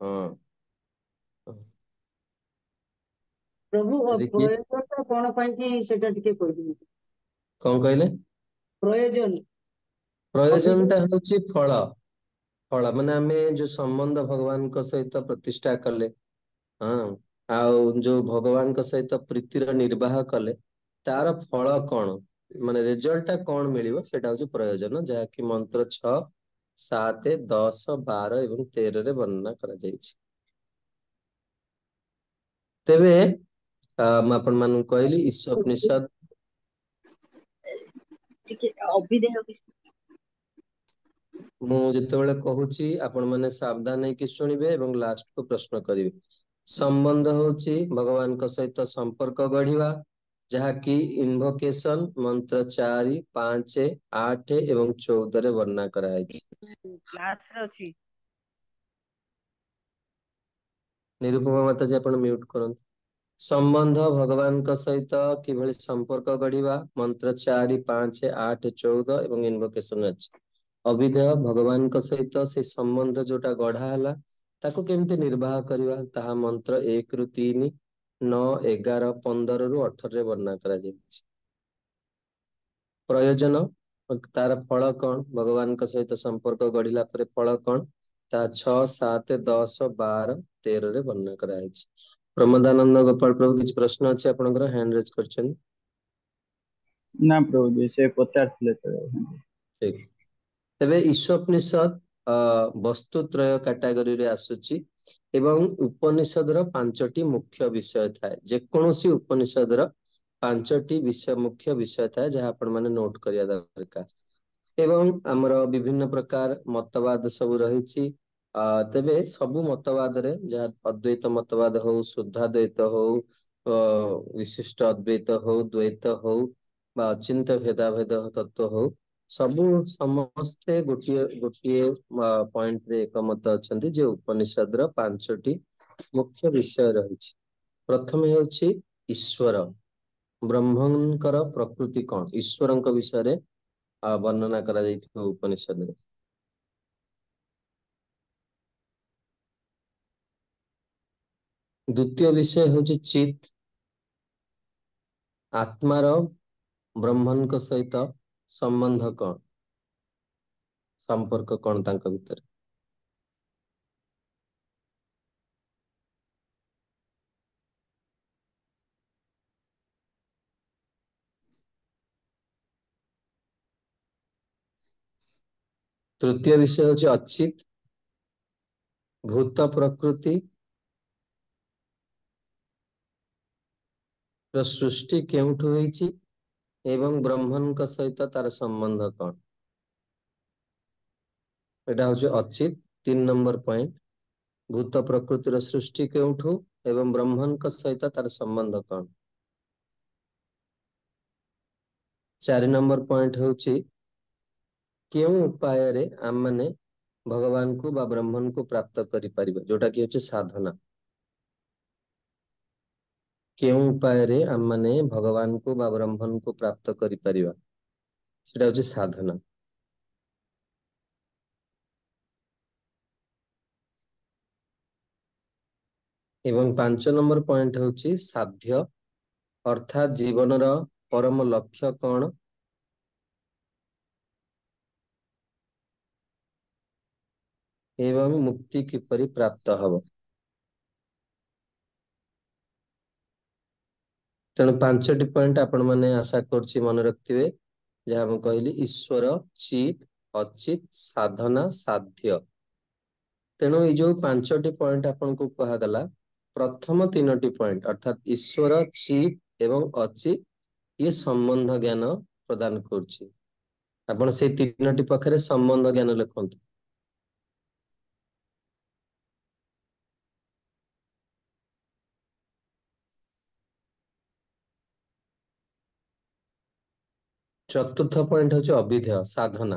प्रभु प्रयोजन तो कोन पई की कोइ दिन कोन कहले प्रयोजन प्रयोजन त होछि फल फल माने हमें जो संबंध भगवान को सहित प्रतिष्ठा करले हां ଆଉ ଯୋଉ ଭଗବାନଙ୍କ ସହିତ ପ୍ରୀତିର ନିର୍ବାହ କଲେ ତାର ଫଳ କଣ ମାନେ ରେଜଲ୍ଟଟା କଣ ମିଳିବ ସେଇଟା ହଉଛି ପ୍ରୟୋଜନ ଯାହାକି ମନ୍ତ୍ର ଛଅ ସାତ ଦଶ ବାର ଏବଂ ତେରରେ ବର୍ଣ୍ଣନା କରାଯାଇଛି ତେବେ ମୁଁ ଆପଣ ମାନଙ୍କୁ କହିଲି ଈଶ୍ୱପନିଷଦ ମୁଁ ଯେତେବେଳେ କହୁଛି ଆପଣ ମାନେ ସାବଧାନ ହେଇକି ଶୁଣିବେ ଏବଂ ଲାଷ୍ଟକୁ ପ୍ରଶ୍ନ କରିବେ ସମ୍ବନ୍ଧ ହେଉଛି ଭଗବାନଙ୍କ ସହିତ ସମ୍ପର୍କ ଗଢିବା ଯାହାକି ଇନଭୋକେସନ ମନ୍ତ୍ର ଚାରି ପାଞ୍ଚ ଆଠ ଏବଂ ଚଉଦରେ ବର୍ଣ୍ଣନା କରାଯାଇଛି ନିରୁପମ ମାତାଜୀ ଆପଣ ମ୍ୟୁଟ କରନ୍ତୁ ସମ୍ବନ୍ଧ ଭଗବାନଙ୍କ ସହିତ କିଭଳି ସମ୍ପର୍କ ଗଢିବା ମନ୍ତ୍ର ଚାରି ପାଞ୍ଚ ଆଠ ଚଉଦ ଏବଂ ଇନଭୋକେସନ ଅଛି ଅଭିଧେୟ ଭଗବାନଙ୍କ ସହିତ ସେ ସମ୍ବନ୍ଧ ଯୋଉଟା ଗଢା ହେଲା ତାକୁ କେମିତି ନିର୍ବାହ କରିବା ତାହା ମନ୍ତ୍ର ଏକରୁ ତିନି ନଅ ଏଗାର ପନ୍ଦରରୁ ଅଠରରେ ବର୍ଣ୍ଣନା କରାଯାଇଛି ପ୍ରୟୋଜନ ତାର ଫଳ କଣ ଭଗବାନଙ୍କ ସହିତ ସମ୍ପର୍କ ଗଢିଲା ପରେ ଫଳ କଣ ତାହା ଛଅ ସାତ ଦଶ ବାର ତେରରେ ବର୍ଣ୍ଣନା କରାଯାଇଛି ପ୍ରମୋଦାନନ୍ଦ ଗୋପାଳ ପ୍ରଭୁ କିଛି ପ୍ରଶ୍ନ ଅଛି ଆପଣଙ୍କର ହ୍ୟାଣ୍ଡ ରେଜ କରିଛନ୍ତି ନା ପ୍ରଭୁ ସେ ପଚାରିଥିଲେ ତେବେ ଈଶ୍ୱପନିଷଦ ବସ୍ତୁତ୍ରୟ କାଟାଗୋରିରେ ଆସୁଛି ଏବଂ ଉପନିଷଦର ପାଞ୍ଚଟି ମୁଖ୍ୟ ବିଷୟ ଥାଏ ଯେକୌଣସି ଉପନିଷଦର ପାଞ୍ଚଟି ବିଷୟ ମୁଖ୍ୟ ବିଷୟ ଥାଏ ଯାହା ଆପଣମାନେ ନୋଟ୍ କରିବା ଦରକାର ଏବଂ ଆମର ବିଭିନ୍ନ ପ୍ରକାର ମତବାଦ ସବୁ ରହିଛି ଆ ତେବେ ସବୁ ମତବାଦରେ ଯାହା ଅଦ୍ୱୈତ ମତବାଦ ହଉ ଶୁଦ୍ଧାଦ୍ୱୈତ ହଉ ବିଶିଷ୍ଟ ଅଦ୍ୱୈତ ହଉ ଦ୍ୱୈତ ହଉ ବା ଅଚିନ୍ତ ଭେଦାଭେଦ ତତ୍ଵ ହଉ ସବୁ ସମସ୍ତେ ଗୋଟିଏ ଗୋଟିଏ ପଏଣ୍ଟରେ ଏକମତ ଅଛନ୍ତି ଯେ ଉପନିଷଦର ପାଞ୍ଚଟି ମୁଖ୍ୟ ବିଷୟ ରହିଛି ପ୍ରଥମେ ହେଉଛି ଈଶ୍ୱର ବ୍ରହ୍ମଙ୍କର ପ୍ରକୃତି କ'ଣ ଈଶ୍ୱରଙ୍କ ବିଷୟରେ ବର୍ଣ୍ଣନା କରାଯାଇଥିବ ଉପନିଷଦରେ ଦ୍ୱିତୀୟ ବିଷୟ ହେଉଛି ଚିତ୍ ଆତ୍ମାର ବ୍ରହ୍ମଙ୍କ ସହିତ संबंध कौन संपर्क कौन तक भीतर तृतीय विषय हूँ अच्छित भूत प्रकृति सृष्टि केउठु ଏବଂ ବ୍ରହ୍ମଙ୍କ ସହିତ ତାର ସମ୍ବନ୍ଧ କ'ଣ ଏଇଟା ହଉଛି ଅଚିତ ତିନି ନମ୍ବର ପଏଣ୍ଟ ଭୂତ ପ୍ରକୃତିର ସୃଷ୍ଟି କେଉଁଠୁ ଏବଂ ବ୍ରହ୍ମଙ୍କ ସହିତ ତାର ସମ୍ବନ୍ଧ କ'ଣ ଚାରି ନମ୍ବର ପଏଣ୍ଟ ହେଉଛି କେଉଁ ଉପାୟରେ ଆମମାନେ ଭଗବାନଙ୍କୁ ବା ବ୍ରହ୍ମଙ୍କୁ ପ୍ରାପ୍ତ କରିପାରିବା ଯୋଉଟା କି ହଉଛି ସାଧନା କେଉଁ ଉପାୟରେ ଆମମାନେ ଭଗବାନଙ୍କୁ ବା ବ୍ରହ୍ମଙ୍କୁ ପ୍ରାପ୍ତ କରିପାରିବା ସେଟା ହଉଛି ସାଧନା ଏବଂ ପାଞ୍ଚ ନମ୍ବର ପଏଣ୍ଟ ହଉଛି ସାଧ୍ୟ ଅର୍ଥାତ୍ ଜୀବନର ପରମ ଲକ୍ଷ୍ୟ କଣ ଏବଂ ମୁକ୍ତି କିପରି ପ୍ରାପ୍ତ ହବ ତେଣୁ ପାଞ୍ଚଟି ପଏଣ୍ଟ ଆପଣ ମାନେ ଆଶା କରୁଛି ମନେ ରଖିଥିବେ ଯାହା ମୁଁ କହିଲି ଈଶ୍ୱର ଚିତ ଅଚିତ ସାଧନା ସାଧ୍ୟ ତେଣୁ ଏଇ ଯୋଉ ପାଞ୍ଚଟି ପଏଣ୍ଟ ଆପଣଙ୍କୁ କୁହାଗଲା ପ୍ରଥମ ତିନୋଟି ପଏଣ୍ଟ ଅର୍ଥାତ ଈଶ୍ୱର ଚିତ ଏବଂ ଅଚିତ ଇଏ ସମ୍ବନ୍ଧ ଜ୍ଞାନ ପ୍ରଦାନ କରୁଛି ଆପଣ ସେଇ ତିନୋଟି ପାଖରେ ସମ୍ବନ୍ଧ ଜ୍ଞାନ ଲେଖନ୍ତୁ ଚତୁର୍ଥ ପଏଣ୍ଟ ହେଉଛି ଅବିଧେୟ ସାଧନା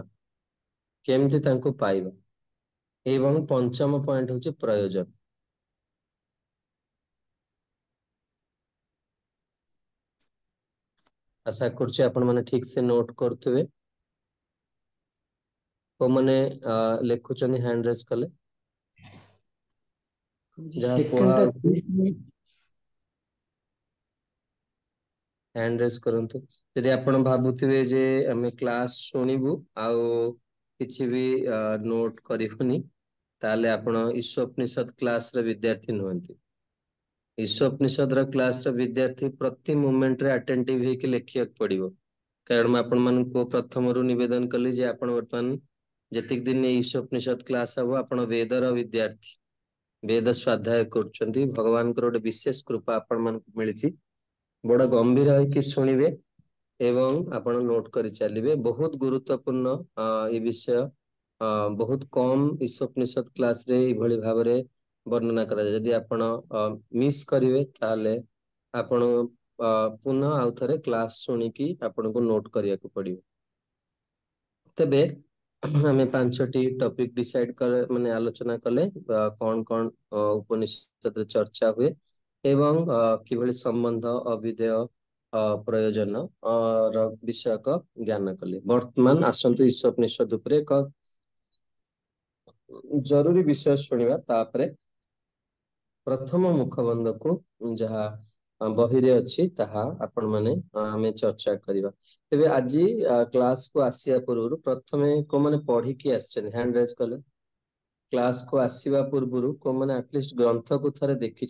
କେମିତି ତାଙ୍କୁ ପାଇବା ଏବଂ ପଞ୍ଚମ ପଏଣ୍ଟ ହେଉଛି ପ୍ରୟୋଜନ আশা করছি আপনার ঠিক সে নোট করুবে কোমানে লেখুছেন হ্যান্ড রেজ কলে হ্যান্ড রেজ করন্তু ଯଦି ଆପଣ ଭାବୁଥିବେ ଯେ ଆମେ କ୍ଲାସ୍ ଶୁଣିବୁ ଆଉ କିଛି ବି ନୋଟ୍ କରିବୁନି ତାହେଲେ ଆପଣ ଈଶ୍ୱପନିଷଦ କ୍ଲାସ୍ର ବିଦ୍ୟାର୍ଥୀ ନୁହନ୍ତି ଈଶ୍ୱପନିଷଦର କ୍ଲାସ୍ର ବିଦ୍ୟାର୍ଥୀ ପ୍ରତି ମୁମେଣ୍ଟରେ ଆଟେଣ୍ଟିଭ୍ ହେଇକି ଲେଖିବାକୁ ପଡ଼ିବ କାରଣ ମୁଁ ଆପଣମାନଙ୍କୁ ପ୍ରଥମରୁ ନିବେଦନ କଲି ଯେ ଆପଣ ବର୍ତ୍ତମାନ ଯେତିକି ଦିନ ଏଇ ଈଶ୍ୱପନିଷଦ କ୍ଲାସ୍ ହବ ଆପଣ ବେଦର ବିଦ୍ୟାର୍ଥୀ ବେଦ ସ୍ୱାଧ୍ୟାୟ କରୁଛନ୍ତି ଭଗବାନଙ୍କର ଗୋଟେ ବିଶେଷ କୃପା ଆପଣମାନଙ୍କୁ ମିଳିଛି ବଡ଼ ଗମ୍ଭୀର ହେଇକି ଶୁଣିବେ नोट करी गरिचाल बहुत गुरुत्वपूर्ण विषय बहुत कम इसोपनिषद् क्लास रे भावना बर्णना मिस गरे त्लासिकी आपट तपाईँ आउँदै पाँच टी टपिक डिसैड म आलोचना कले कन उपनिषद्वार चर्चा हे कि संबंध अभिदेय प्रयोजन रिषयक ज्ञान कले बर्तमान आसतु ईश्वपनिषद एक जरूरी विषय शुणा तापर प्रथम मुखबंध को जहा बहिरे अच्छी ताकि आप चर्चा करवा तेज आज क्लास को आसिया पूर्व प्रथम को मैंने पढ़ी आंड रेज कले क्लास को आसवा पूर्व को मैंने आटलिस्ट ग्रंथ को थे देखी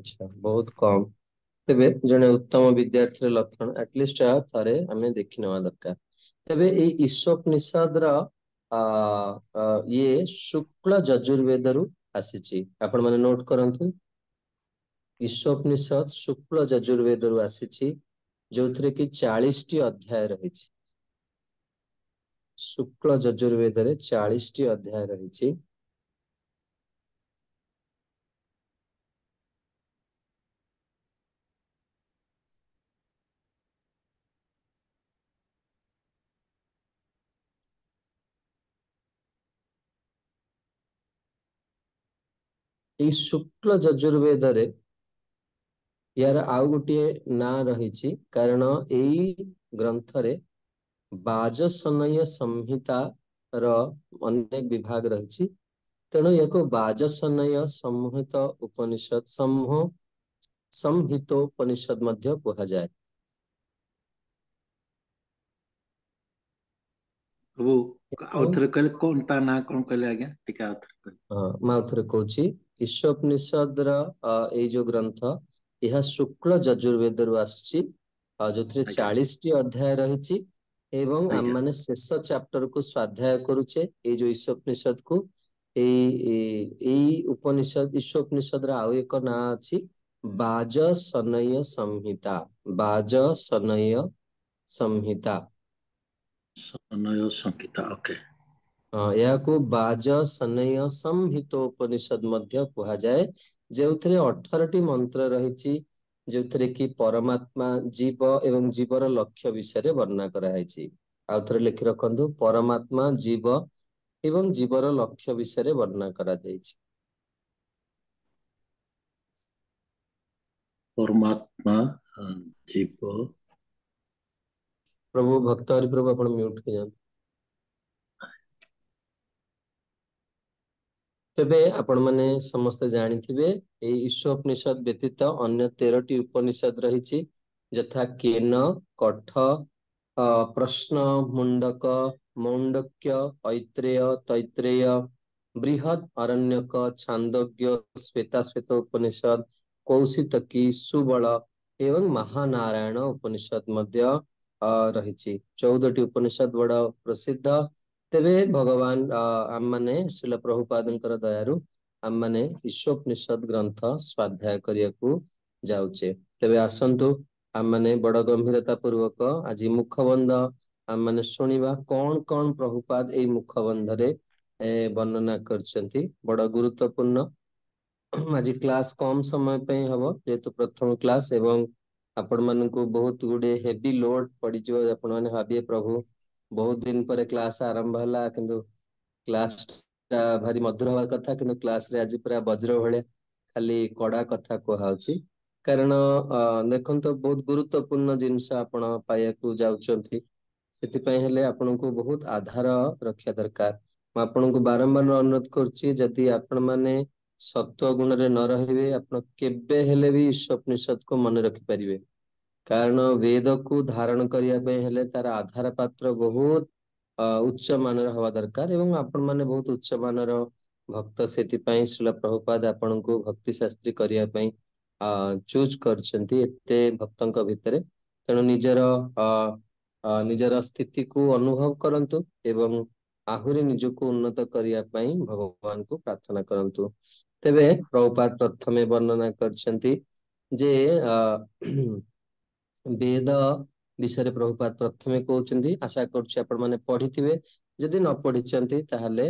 আচ্ছা ବହୁତ କମ ତେବେ ଜଣେ ଉତ୍ତମ ବିଦ୍ୟାର୍ଥୀର ଲକ୍ଷଣ ଆଟଲିଷ୍ଟ ଏହା ଥରେ ଆମେ ଦେଖିନେବା ଦରକାର ତେବେ ଏଇ ଈଶ୍ୱପ ନିଷାଦର ଇଏ ଶୁକ୍ଳ ଯଜୁର୍ବେଦରୁ ଆସିଛି ଆପଣମାନେ ନୋଟ୍ କରନ୍ତୁ ଈଶ୍ୱପନିଷଦ ଶୁକ୍ଳ ଯଜୁର୍ବେଦରୁ ଆସିଛି ଯୋଉଥିରେ କି ଚାଳିଶଟି ଅଧ୍ୟାୟ ରହିଛି ଶୁକ୍ଳ ଯଜୁର୍ବେଦରେ ଚାଳିଶଟି ଅଧ୍ୟାୟ ରହିଛି ଏଇ ଶୁକ୍ଳ ଯଜୁର୍ବେଦରେ ଏହାର ଆଉ ଗୋଟିଏ ନାଁ ରହିଛି କାରଣ ଏଇ ଗ୍ରନ୍ଥରେ ବାଜସନୟ ସଂହିତାର ଅନେକ ବିଭାଗ ରହିଛି ତେଣୁ ଏହାକୁ ବାଜସନୟ ସମ୍ମୋହିତ ଉପନିଷଦ ସମ୍ମୋହ ସଂହିତୋପନିଷଦ ମଧ୍ୟ କୁହାଯାଏ ପ୍ରଭୁ ଆଉ ଥରେ କହିଲେ କଣ ତା ନାଁ କଣ କହିଲେ ଆଜ୍ଞା ଟିକେ ଆଉ ଥରେ କହିଲେ ହଁ ମୁଁ ଆଉ ଥରେ କହୁଛି ଈଶ୍ୱପନିଷଦର ଏଇ ଯୋଉ ଗ୍ରନ୍ଥ ଏହା ଶୁକ୍ଳ ଯଜୁର୍ବେଦରୁ ଆସିଛି ଯୋଉଥିରେ ଚାଳିଶଟି ଅଧ୍ୟାୟ ରହିଛି ଏବଂ ଆମମାନେ ଶେଷ ଚାପ୍ଟରକୁ ସ୍ୱାଧ୍ୟାୟ କରୁଛେ ଏଇ ଯୋଉ ଈଶ୍ୱପନିଷଦକୁ ଏଇ ଏଇ ଉପନିଷଦ ଈଶ୍ୱପନିଷଦର ଆଉ ଏକ ନାଁ ଅଛି ବାଜ ସନୟ ସଂହିତା ବାଜ ସନୟ ସଂହିତା ସନୟ ସଂହିତା ଓକେ ଏହାକୁ ବାଜ ସନେୟ ସମ୍ହିତ ଉପନିଷଦ ମଧ୍ୟ କୁହାଯାଏ ଯେଉଁଥିରେ ଅଠରଟି ମନ୍ତ୍ର ରହିଛି ଯେଉଁଥିରେ କି ପରମାତ୍ମା ଜୀବ ଏବଂ ଜୀବର ଲକ୍ଷ୍ୟ ବିଷୟରେ ବର୍ଣ୍ଣନା କରାଯାଇଛି ଆଉ ଥରେ ଲେଖି ରଖନ୍ତୁ ପରମାତ୍ମା ଜୀବ ଏବଂ ଜୀବର ଲକ୍ଷ୍ୟ ବିଷୟରେ ବର୍ଣ୍ଣନା କରାଯାଇଛି ପରମାତ୍ମା ଜୀବ ପ୍ରଭୁ ଭକ୍ତ ହରିପ୍ରଭୁ ଆପଣ ମ୍ୟୁଟ୍ ହେଇଯାନ୍ତୁ तपाईँ आप सम जाने उपनिषद व्यतीत अन्य टी उपनिषद जथा केन कठ प्रश्न मुडक मौन्डक ऐत्रेय तैत्रेय बृहत अरण्यक छन्द्वेताश्वेत उपनिषद कौशितकी सुबल एवं महानारायण उपनिषद उपनिषद् अहिले चौध टी उपनिषद बड प्रसिद्ध ତେବେ ଭଗବାନ ଆମମାନେ ଶିଳ ପ୍ରଭୁପାଦଙ୍କର ଦୟାରୁ ଆମମାନେ ବିଶ୍ୱୋପନିଷଦ ଗ୍ରନ୍ଥ ସ୍ୱାଧ୍ୟାୟ କରିବାକୁ ଯାଉଛେ ତେବେ ଆସନ୍ତୁ ଆମମାନେ ବଡ ଗମ୍ଭୀରତା ପୂର୍ବକ ଆଜି ମୁଖବନ୍ଧ ଆମମାନେ ଶୁଣିବା କଣ କଣ ପ୍ରଭୁପାଦ ଏଇ ମୁଖବନ୍ଧରେ ବର୍ଣ୍ଣନା କରିଛନ୍ତି ବଡ ଗୁରୁତ୍ୱପୂର୍ଣ୍ଣ ଆଜି କ୍ଲାସ କମ ସମୟ ପାଇଁ ହବ ଯେହେତୁ ପ୍ରଥମ କ୍ଲାସ ଏବଂ ଆପଣମାନଙ୍କୁ ବହୁତ ଗୁଡିଏ ହେଭି ଲୋଡ ପଡିଯିବ ଆପଣମାନେ ଭାବିବେ ପ୍ରଭୁ ବହୁତ ଦିନ ପରେ କ୍ଲାସ ଆରମ୍ଭ ହେଲା କିନ୍ତୁ କ୍ଲାସ ଟା ଭାରି ମଧୁର ହବା କଥା କିନ୍ତୁ କ୍ଲାସରେ ଆଜି ପୁରା ବଜ୍ର ଭଳିଆ ଖାଲି କଡା କଥା କୁହାହଉଛି କାରଣ ଦେଖନ୍ତୁ ବହୁତ ଗୁରୁତ୍ୱପୂର୍ଣ୍ଣ ଜିନିଷ ଆପଣ ପାଇବାକୁ ଯାଉଛନ୍ତି ସେଥିପାଇଁ ହେଲେ ଆପଣଙ୍କୁ ବହୁତ ଆଧାର ରଖିବା ଦରକାର ମୁଁ ଆପଣଙ୍କୁ ବାରମ୍ବାର ଅନୁରୋଧ କରୁଛି ଯଦି ଆପଣମାନେ ସତ୍ୱ ଗୁଣରେ ନ ରହିବେ ଆପଣ କେବେ ହେଲେ ବି ଈଶ୍ୱପନିଷଦକୁ ମନେ ରଖିପାରିବେ କାରଣ ବେଦକୁ ଧାରଣ କରିବା ପାଇଁ ହେଲେ ତାର ଆଧାର ପାତ୍ର ବହୁତ ଉଚ୍ଚ ମାନର ହବା ଦରକାର ଏବଂ ଆପଣମାନେ ବହୁତ ଉଚ୍ଚ ମାନର ଭକ୍ତ ସେଥିପାଇଁ ଶିଳ ପ୍ରଭୁପାଦ ଆପଣଙ୍କୁ ଭକ୍ତି ଶାସ୍ତ୍ରୀ କରିବା ପାଇଁ ଚୁଜ୍ କରିଛନ୍ତି ଏତେ ଭକ୍ତଙ୍କ ଭିତରେ ତେଣୁ ନିଜର ନିଜର ସ୍ଥିତିକୁ ଅନୁଭବ କରନ୍ତୁ ଏବଂ ଆହୁରି ନିଜକୁ ଉନ୍ନତ କରିବା ପାଇଁ ଭଗବାନଙ୍କୁ ପ୍ରାର୍ଥନା କରନ୍ତୁ ତେବେ ପ୍ରଭୁପାଦ ପ୍ରଥମେ ବର୍ଣ୍ଣନା କରିଛନ୍ତି ଯେ ବେଦ ବିଷୟରେ ପ୍ରଭୁପାତ ପ୍ରଥମେ କହୁଛନ୍ତି ଆଶା କରୁଛି ଆପଣମାନେ ପଢିଥିବେ ଯଦି ନ ପଢିଛନ୍ତି ତାହେଲେ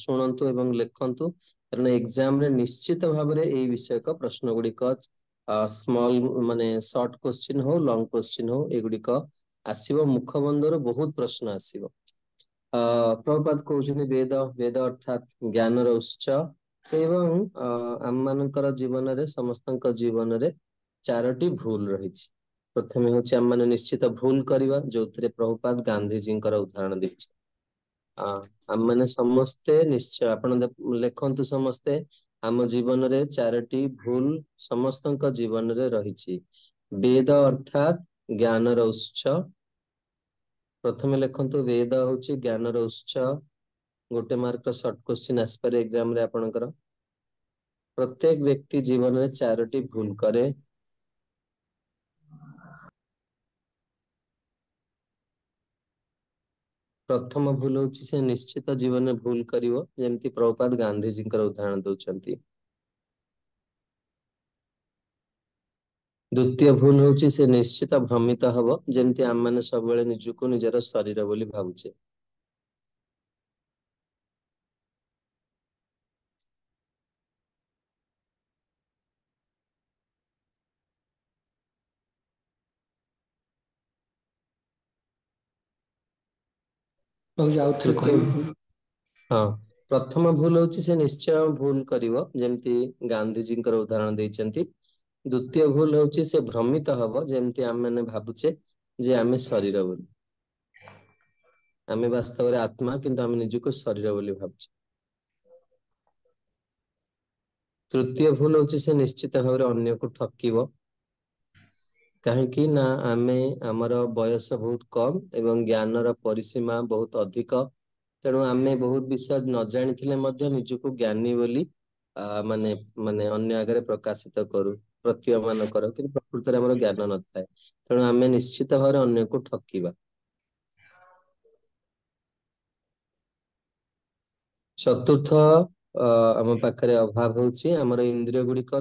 ଶୁଣନ୍ତୁ ଏବଂ ଲେଖନ୍ତୁ କାରଣ ଏକ୍ଜାମରେ ନିଶ୍ଚିତ ଭାବରେ ଏଇ ବିଷୟକ ପ୍ରଶ୍ନ ଗୁଡିକ ସ୍ମଲ୍ ମାନେ ସର୍ଟ କ୍ୱେଶ୍ଚିନ୍ ହଉ ଲଙ୍ଗ କ୍ୱେଶ୍ଚିନ୍ ହଉ ଏଗୁଡିକ ଆସିବ ମୁଖବନ୍ଧରୁ ବହୁତ ପ୍ରଶ୍ନ ଆସିବ ଅ ପ୍ରଭୁପାତ କହୁଛନ୍ତି ବେଦ ବେଦ ଅର୍ଥାତ ଜ୍ଞାନର ଉତ୍ସ ଏବଂ ଆମମାନଙ୍କର ଜୀବନରେ ସମସ୍ତଙ୍କ ଜୀବନରେ ଚାରୋଟି ଭୁଲ ରହିଛି ପ୍ରଥମେ ହଉଛି ଆମମାନେ ନିଶ୍ଚିତ ଭୁଲ କରିବା ଯୋଉଥିରେ ପ୍ରଭୁପାଦ ଗାନ୍ଧୀଜୀଙ୍କର ଉଦାହରଣ ଦେଇଛୁ ଆମମାନେ ସମସ୍ତେ ନିଶ୍ଚୟ ଆପଣ ଲେଖନ୍ତୁ ସମସ୍ତେ ଆମ ଜୀବନରେ ଚାରୋଟି ଭୁଲ ସମସ୍ତଙ୍କ ଜୀବନରେ ରହିଛି ବେଦ ଅର୍ଥାତ୍ ଜ୍ଞାନର ଉତ୍ସ ପ୍ରଥମେ ଲେଖନ୍ତୁ ବେଦ ହଉଛି ଜ୍ଞାନର ଉତ୍ସ ଗୋଟେ ମାର୍କ ସର୍ଟ କ୍ୱେଶ୍ଚିନ୍ ଆସିପାରେ ଏକ୍ସାମରେ ଆପଣଙ୍କର ପ୍ରତ୍ୟେକ ବ୍ୟକ୍ତି ଜୀବନରେ ଚାରୋଟି ଭୁଲ କରେ ପ୍ରଥମ ଭୁଲ ହଉଛି ସେ ନିଶ୍ଚିତ ଜୀବନରେ ଭୁଲ କରିବ ଯେମିତି ପ୍ରଭୁପାଦ ଗାନ୍ଧୀଜୀଙ୍କର ଉଦାହରଣ ଦଉଛନ୍ତି ଦ୍ୱିତୀୟ ଭୁଲ ହଉଛି ସେ ନିଶ୍ଚିତ ଭ୍ରମିତ ହବ ଯେମିତି ଆମମାନେ ସବୁବେଳେ ନିଜକୁ ନିଜର ଶରୀର ବୋଲି ଭାବୁଛେ ହଁ ପ୍ରଥମ ଭୁଲ ହଉଛି ସେ ନିଶ୍ଚୟ ଭୁଲ କରିବ ଯେମିତି ଗାନ୍ଧିଜୀଙ୍କର ଉଦାହରଣ ଦେଇଛନ୍ତି ଦ୍ଵିତୀୟ ଭୁଲ ହଉଛି ସେ ଭ୍ରମିତ ହବ ଯେମିତି ଆମେ ଭାବୁଛେ ଯେ ଆମେ ଶରୀର ବୋଲି ଆମେ ବାସ୍ତବରେ ଆତ୍ମା କିନ୍ତୁ ଆମେ ନିଜକୁ ଶରୀର ବୋଲି ଭାବୁଛେ ତୃତୀୟ ଭୁଲ ହଉଛି ସେ ନିଶ୍ଚିତ ଭାବରେ ଅନ୍ୟକୁ ଠକିବ କାହିଁକି ନା ଆମେ ଆମର ବୟସ ବହୁତ କମ୍ ଏବଂ ଜ୍ଞାନର ପରିସୀମା ବହୁତ ଅଧିକ ତେଣୁ ଆମେ ବହୁତ ବିଷୟ ନ ଜାଣିଥିଲେ ମଧ୍ୟ ନିଜକୁ ଜ୍ଞାନୀ ବୋଲି ମାନେ ମାନେ ଅନ୍ୟ ଆଗରେ ପ୍ରକାଶିତ କରୁ ପ୍ରତୀୟମାନ କର କିନ୍ତୁ ପ୍ରକୃତରେ ଆମର ଜ୍ଞାନ ନଥାଏ ତେଣୁ ଆମେ ନିଶ୍ଚିତ ଭାବରେ ଅନ୍ୟକୁ ଠକିବା ଚତୁର୍ଥ ଆମ ପାଖରେ ଅଭାବ ହଉଛି ଆମର ଇନ୍ଦ୍ରିୟ ଗୁଡିକ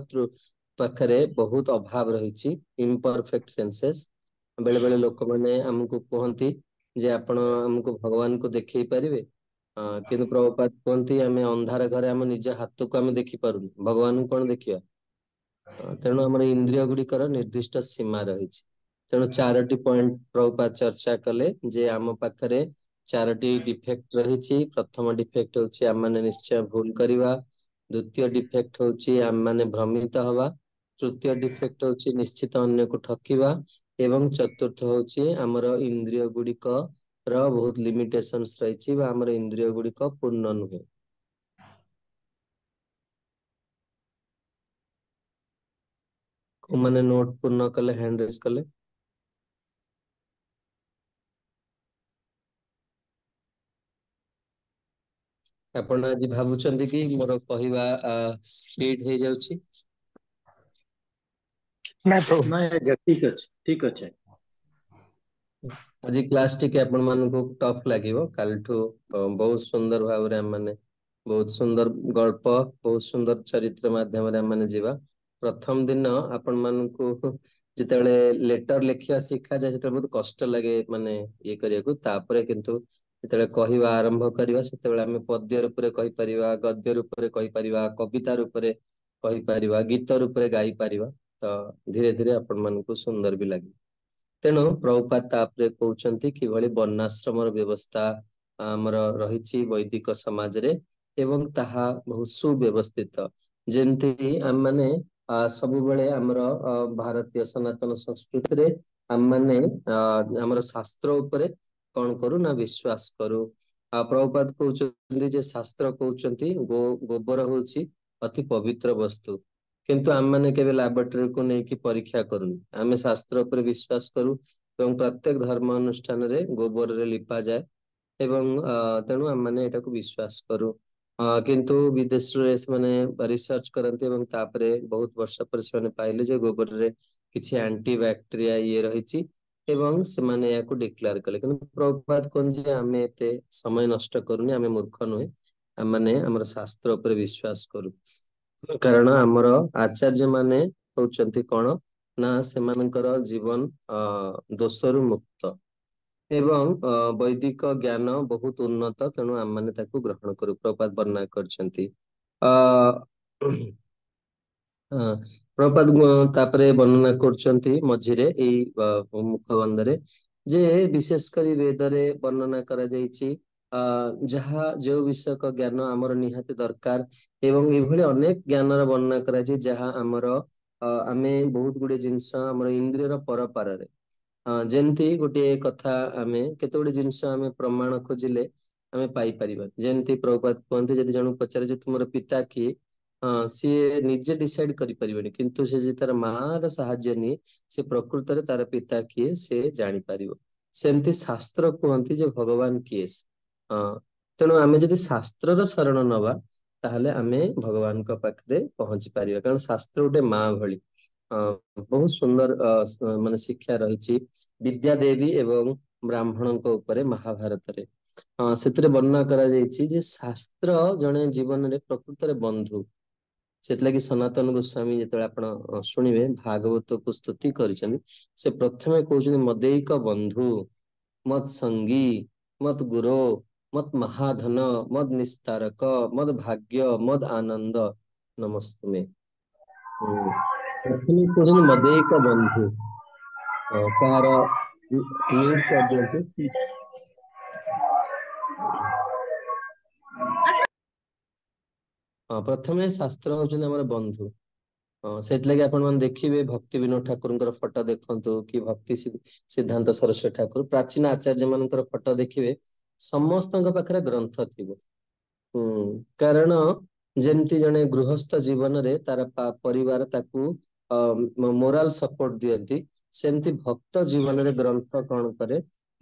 ପାଖରେ ବହୁତ ଅଭାବ ରହିଛି ଇମ୍ପରଫେକ୍ଟ ସେନ୍ସେସ୍ ବେଳେ ବେଳେ ଲୋକମାନେ ଆମକୁ କୁହନ୍ତି ଯେ ଆପଣ ଆମକୁ ଭଗବାନଙ୍କୁ ଦେଖେଇ ପାରିବେ କିନ୍ତୁ ପ୍ରଭୁପାତ କୁହନ୍ତି ଆମେ ଅନ୍ଧାର ଘରେ ଆମ ନିଜ ହାତକୁ ଆମେ ଦେଖିପାରୁନୁ ଭଗବାନଙ୍କୁ କ'ଣ ଦେଖିବା ତେଣୁ ଆମର ଇନ୍ଦ୍ରିୟ ଗୁଡିକର ନିର୍ଦ୍ଦିଷ୍ଟ ସୀମା ରହିଛି ତେଣୁ ଚାରୋଟି ପଏଣ୍ଟ ପ୍ରଭୁପାତ ଚର୍ଚ୍ଚା କଲେ ଯେ ଆମ ପାଖରେ ଚାରୋଟି ଡିଫେକ୍ଟ ରହିଛି ପ୍ରଥମ ଡିଫେକ୍ଟ ହଉଛି ଆମମାନେ ନିଶ୍ଚୟ ଭୁଲ କରିବା ଦ୍ଵିତୀୟ ଡିଫେକ୍ଟ ହଉଛି ଆମମାନେ ଭ୍ରମିତ ହବା ତୃତୀୟ ଡିଫେକ୍ଟ ହଉଛି ନିଶ୍ଚିତ ଅନ୍ୟକୁ ଠକିବା ଏବଂ ଚତୁର୍ଥ ହଉଛି ଆମର ଇନ୍ଦ୍ରିୟ ଗୁଡିକ ର ବହୁତ ଲିମିଟେସନ୍ସ ରହିଛି ବା ଆମର ଇନ୍ଦ୍ରିୟ ଗୁଡିକ ପୂର୍ଣ୍ଣ ନୁହେଁ କୋଉମାନେ ନୋଟ ପୂର୍ଣ୍ଣ କଲେ ହ୍ୟାଣ୍ଡ ରେଜ୍ କଲେ ଆପଣ ଆଜି ଭାବୁଛନ୍ତି କି ମୋର କହିବା ସ୍ପିଡ୍ ହେଇଯାଉଛି ठीक ठीक आज टफ लगे कल बहुत सुंदर भाव बहुत सुंदर गल्प बहुत सुंदर चरित्र मध्यम जीवा प्रथम दिन आपण मान को जिते लेटर लिखा शिखा जाए बहुत कष्ट लगे माने ये करने को कह आरंभ करते पद्य रूप से कही पार गद्य रूप से कही पार कविता रूप से कही पार गीत रूप से गाई पार ଧୀରେ ଧୀରେ ଆପଣମାନଙ୍କୁ ସୁନ୍ଦର ବି ଲାଗିବ ତେଣୁ ପ୍ରଭୁପାତ ତାପରେ କହୁଛନ୍ତି କିଭଳି ବର୍ଣ୍ଣାଶ୍ରମର ବ୍ୟବସ୍ଥା ଆମର ରହିଛି ବୈଦିକ ସମାଜରେ ଏବଂ ତାହା ବହୁତ ସୁବ୍ୟବସ୍ଥିତ ଯେମିତି ଆମମାନେ ସବୁବେଳେ ଆମର ଭାରତୀୟ ସନାତନ ସଂସ୍କୃତିରେ ଆମମାନେ ଆମର ଶାସ୍ତ୍ର ଉପରେ କଣ କରୁ ନା ବିଶ୍ୱାସ କରୁ ଆଉ ପ୍ରଭୁପାତ କହୁଛନ୍ତି ଯେ ଶାସ୍ତ୍ର କହୁଛନ୍ତି ଗୋ ଗୋବର ହଉଛି ଅତି ପବିତ୍ର ବସ୍ତୁ କିନ୍ତୁ ଆମମାନେ କେବେ ଲାବୋରେଟୋରୀକୁ ନେଇକି ପରୀକ୍ଷା କରୁନି ଆମେ ଶାସ୍ତ୍ର ଉପରେ ବିଶ୍ୱାସ କରୁ ଏବଂ ପ୍ରତ୍ୟେକ ଧର୍ମ ଅନୁଷ୍ଠାନରେ ଗୋବରରେ ଲିପାଯାଏ ଏବଂ ତେଣୁ ଆମମାନେ ଏଟାକୁ ବିଶ୍ୱାସ କରୁ କିନ୍ତୁ ବିଦେଶରେ ସେମାନେ ରିସର୍ଚ୍ଚ କରନ୍ତି ଏବଂ ତାପରେ ବହୁତ ବର୍ଷ ପରେ ସେମାନେ ପାଇଲେ ଯେ ଗୋବରରେ କିଛି ଆଣ୍ଟି ବ୍ୟାକ୍ଟେରିଆ ଇଏ ରହିଛି ଏବଂ ସେମାନେ ଏହାକୁ ଡିକ୍ଲେୟାର କଲେ କିନ୍ତୁ ପ୍ରଭୁପାତ କୁହନ୍ତି ଯେ ଆମେ ଏତେ ସମୟ ନଷ୍ଟ କରୁନି ଆମେ ମୂର୍ଖ ନୁହେଁ ଆମମାନେ ଆମର ଶାସ୍ତ୍ର ଉପରେ ବିଶ୍ୱାସ କରୁ କାରଣ ଆମର ଆଚାର୍ଯ୍ୟ ମାନେ ହଉଛନ୍ତି କଣ ନା ସେମାନଙ୍କର ଜୀବନ ଦୋଷରୁ ମୁକ୍ତ ଏବଂ ବୈଦିକ ଜ୍ଞାନ ବହୁତ ଉନ୍ନତ ତେଣୁ ଆମମାନେ ତାକୁ ଗ୍ରହଣ କରୁ ପ୍ରପାତ ବର୍ଣ୍ଣନା କରିଛନ୍ତି ପ୍ରପାତ ତାପରେ ବର୍ଣ୍ଣନା କରୁଛନ୍ତି ମଝିରେ ଏଇ ମୁଖବନ୍ଧରେ ଯେ ବିଶେଷ କରି ବେଦରେ ବର୍ଣ୍ଣନା କରାଯାଇଛି ଯାହା ଯେଉଁ ବିଷୟକ ଜ୍ଞାନ ଆମର ନିହାତି ଦରକାର ଏବଂ ଏଭଳି ଅନେକ ଜ୍ଞାନର ବର୍ଣ୍ଣନା କରାଯାଇଛି ଯାହା ଆମର ଆମେ ବହୁତ ଗୁଡିଏ ଜିନିଷ ଆମର ଇନ୍ଦ୍ରିୟର ପରପାରରେ ଯେମିତି ଗୋଟିଏ କଥା ଆମେ କେତେ ଗୁଡିଏ ଜିନିଷ ଆମେ ପ୍ରମାଣ ଖୋଜିଲେ ଆମେ ପାଇପାରିବା ଯେମିତି ପ୍ରଭୁପାତ କୁହନ୍ତି ଯଦି ଜଣକୁ ପଚାରେ ତୁମର ପିତା କିଏ ହଁ ସିଏ ନିଜେ ଡିସାଇଡ କରିପାରିବନି କିନ୍ତୁ ସେ ଯଦି ତାର ମାଆର ସାହାଯ୍ୟ ନିଏ ସେ ପ୍ରକୃତରେ ତାର ପିତା କିଏ ସେ ଜାଣିପାରିବ ସେମିତି ଶାସ୍ତ୍ର କୁହନ୍ତି ଯେ ଭଗବାନ କିଏ ତେଣୁ ଆମେ ଯଦି ଶାସ୍ତ୍ରର ଶରଣ ନବା ତାହେଲେ ଆମେ ଭଗବାନଙ୍କ ପାଖରେ ପହଞ୍ଚି ପାରିବା କାରଣ ଶାସ୍ତ୍ର ଗୋଟେ ମା ଭଳି ବହୁତ ସୁନ୍ଦର ମାନେ ଶିକ୍ଷା ରହିଛି ବିଦ୍ୟା ଦେବୀ ଏବଂ ବ୍ରାହ୍ମଣଙ୍କ ଉପରେ ମହାଭାରତରେ ସେଥିରେ ବର୍ଣ୍ଣନା କରାଯାଇଛି ଯେ ଶାସ୍ତ୍ର ଜଣେ ଜୀବନରେ ପ୍ରକୃତରେ ବନ୍ଧୁ ସେଥିଲାଗି ସନାତନ ଗୋସ୍ୱାମୀ ଯେତେବେଳେ ଆପଣ ଶୁଣିବେ ଭାଗବତକୁ ସ୍ତୁତି କରିଛନ୍ତି ସେ ପ୍ରଥମେ କହୁଛନ୍ତି ମଦେଇକ ବନ୍ଧୁ ମତ୍ ସଙ୍ଗୀ ମତ୍ ଗୁରୁ मत महाधन मद निस्तारक मद भाग्य मद आनंद नमस्ते प्रथम हम्म। मदेक बंधु प्रथम शास्त्र हूँ बंधु से देखिए भक्ति विनोद ठाकुर फटो देखु कि भक्ति सिद्धांत सरस्वती ठाकुर प्राचीन आचार्य मान फटो देखिए ସମସ୍ତଙ୍କ ପାଖରେ ଗ୍ରନ୍ଥ ଥିବ ହୁଁ କାରଣ ଯେମିତି ଜଣେ ଗୃହସ୍ଥ ଜୀବନରେ ତାର ପରିବାର ତାକୁ ମୋରାଲ ସପୋର୍ଟ ଦିଅନ୍ତି ସେମିତି ଭକ୍ତ ଜୀବନରେ ଗ୍ରନ୍ଥ କଣ କରେ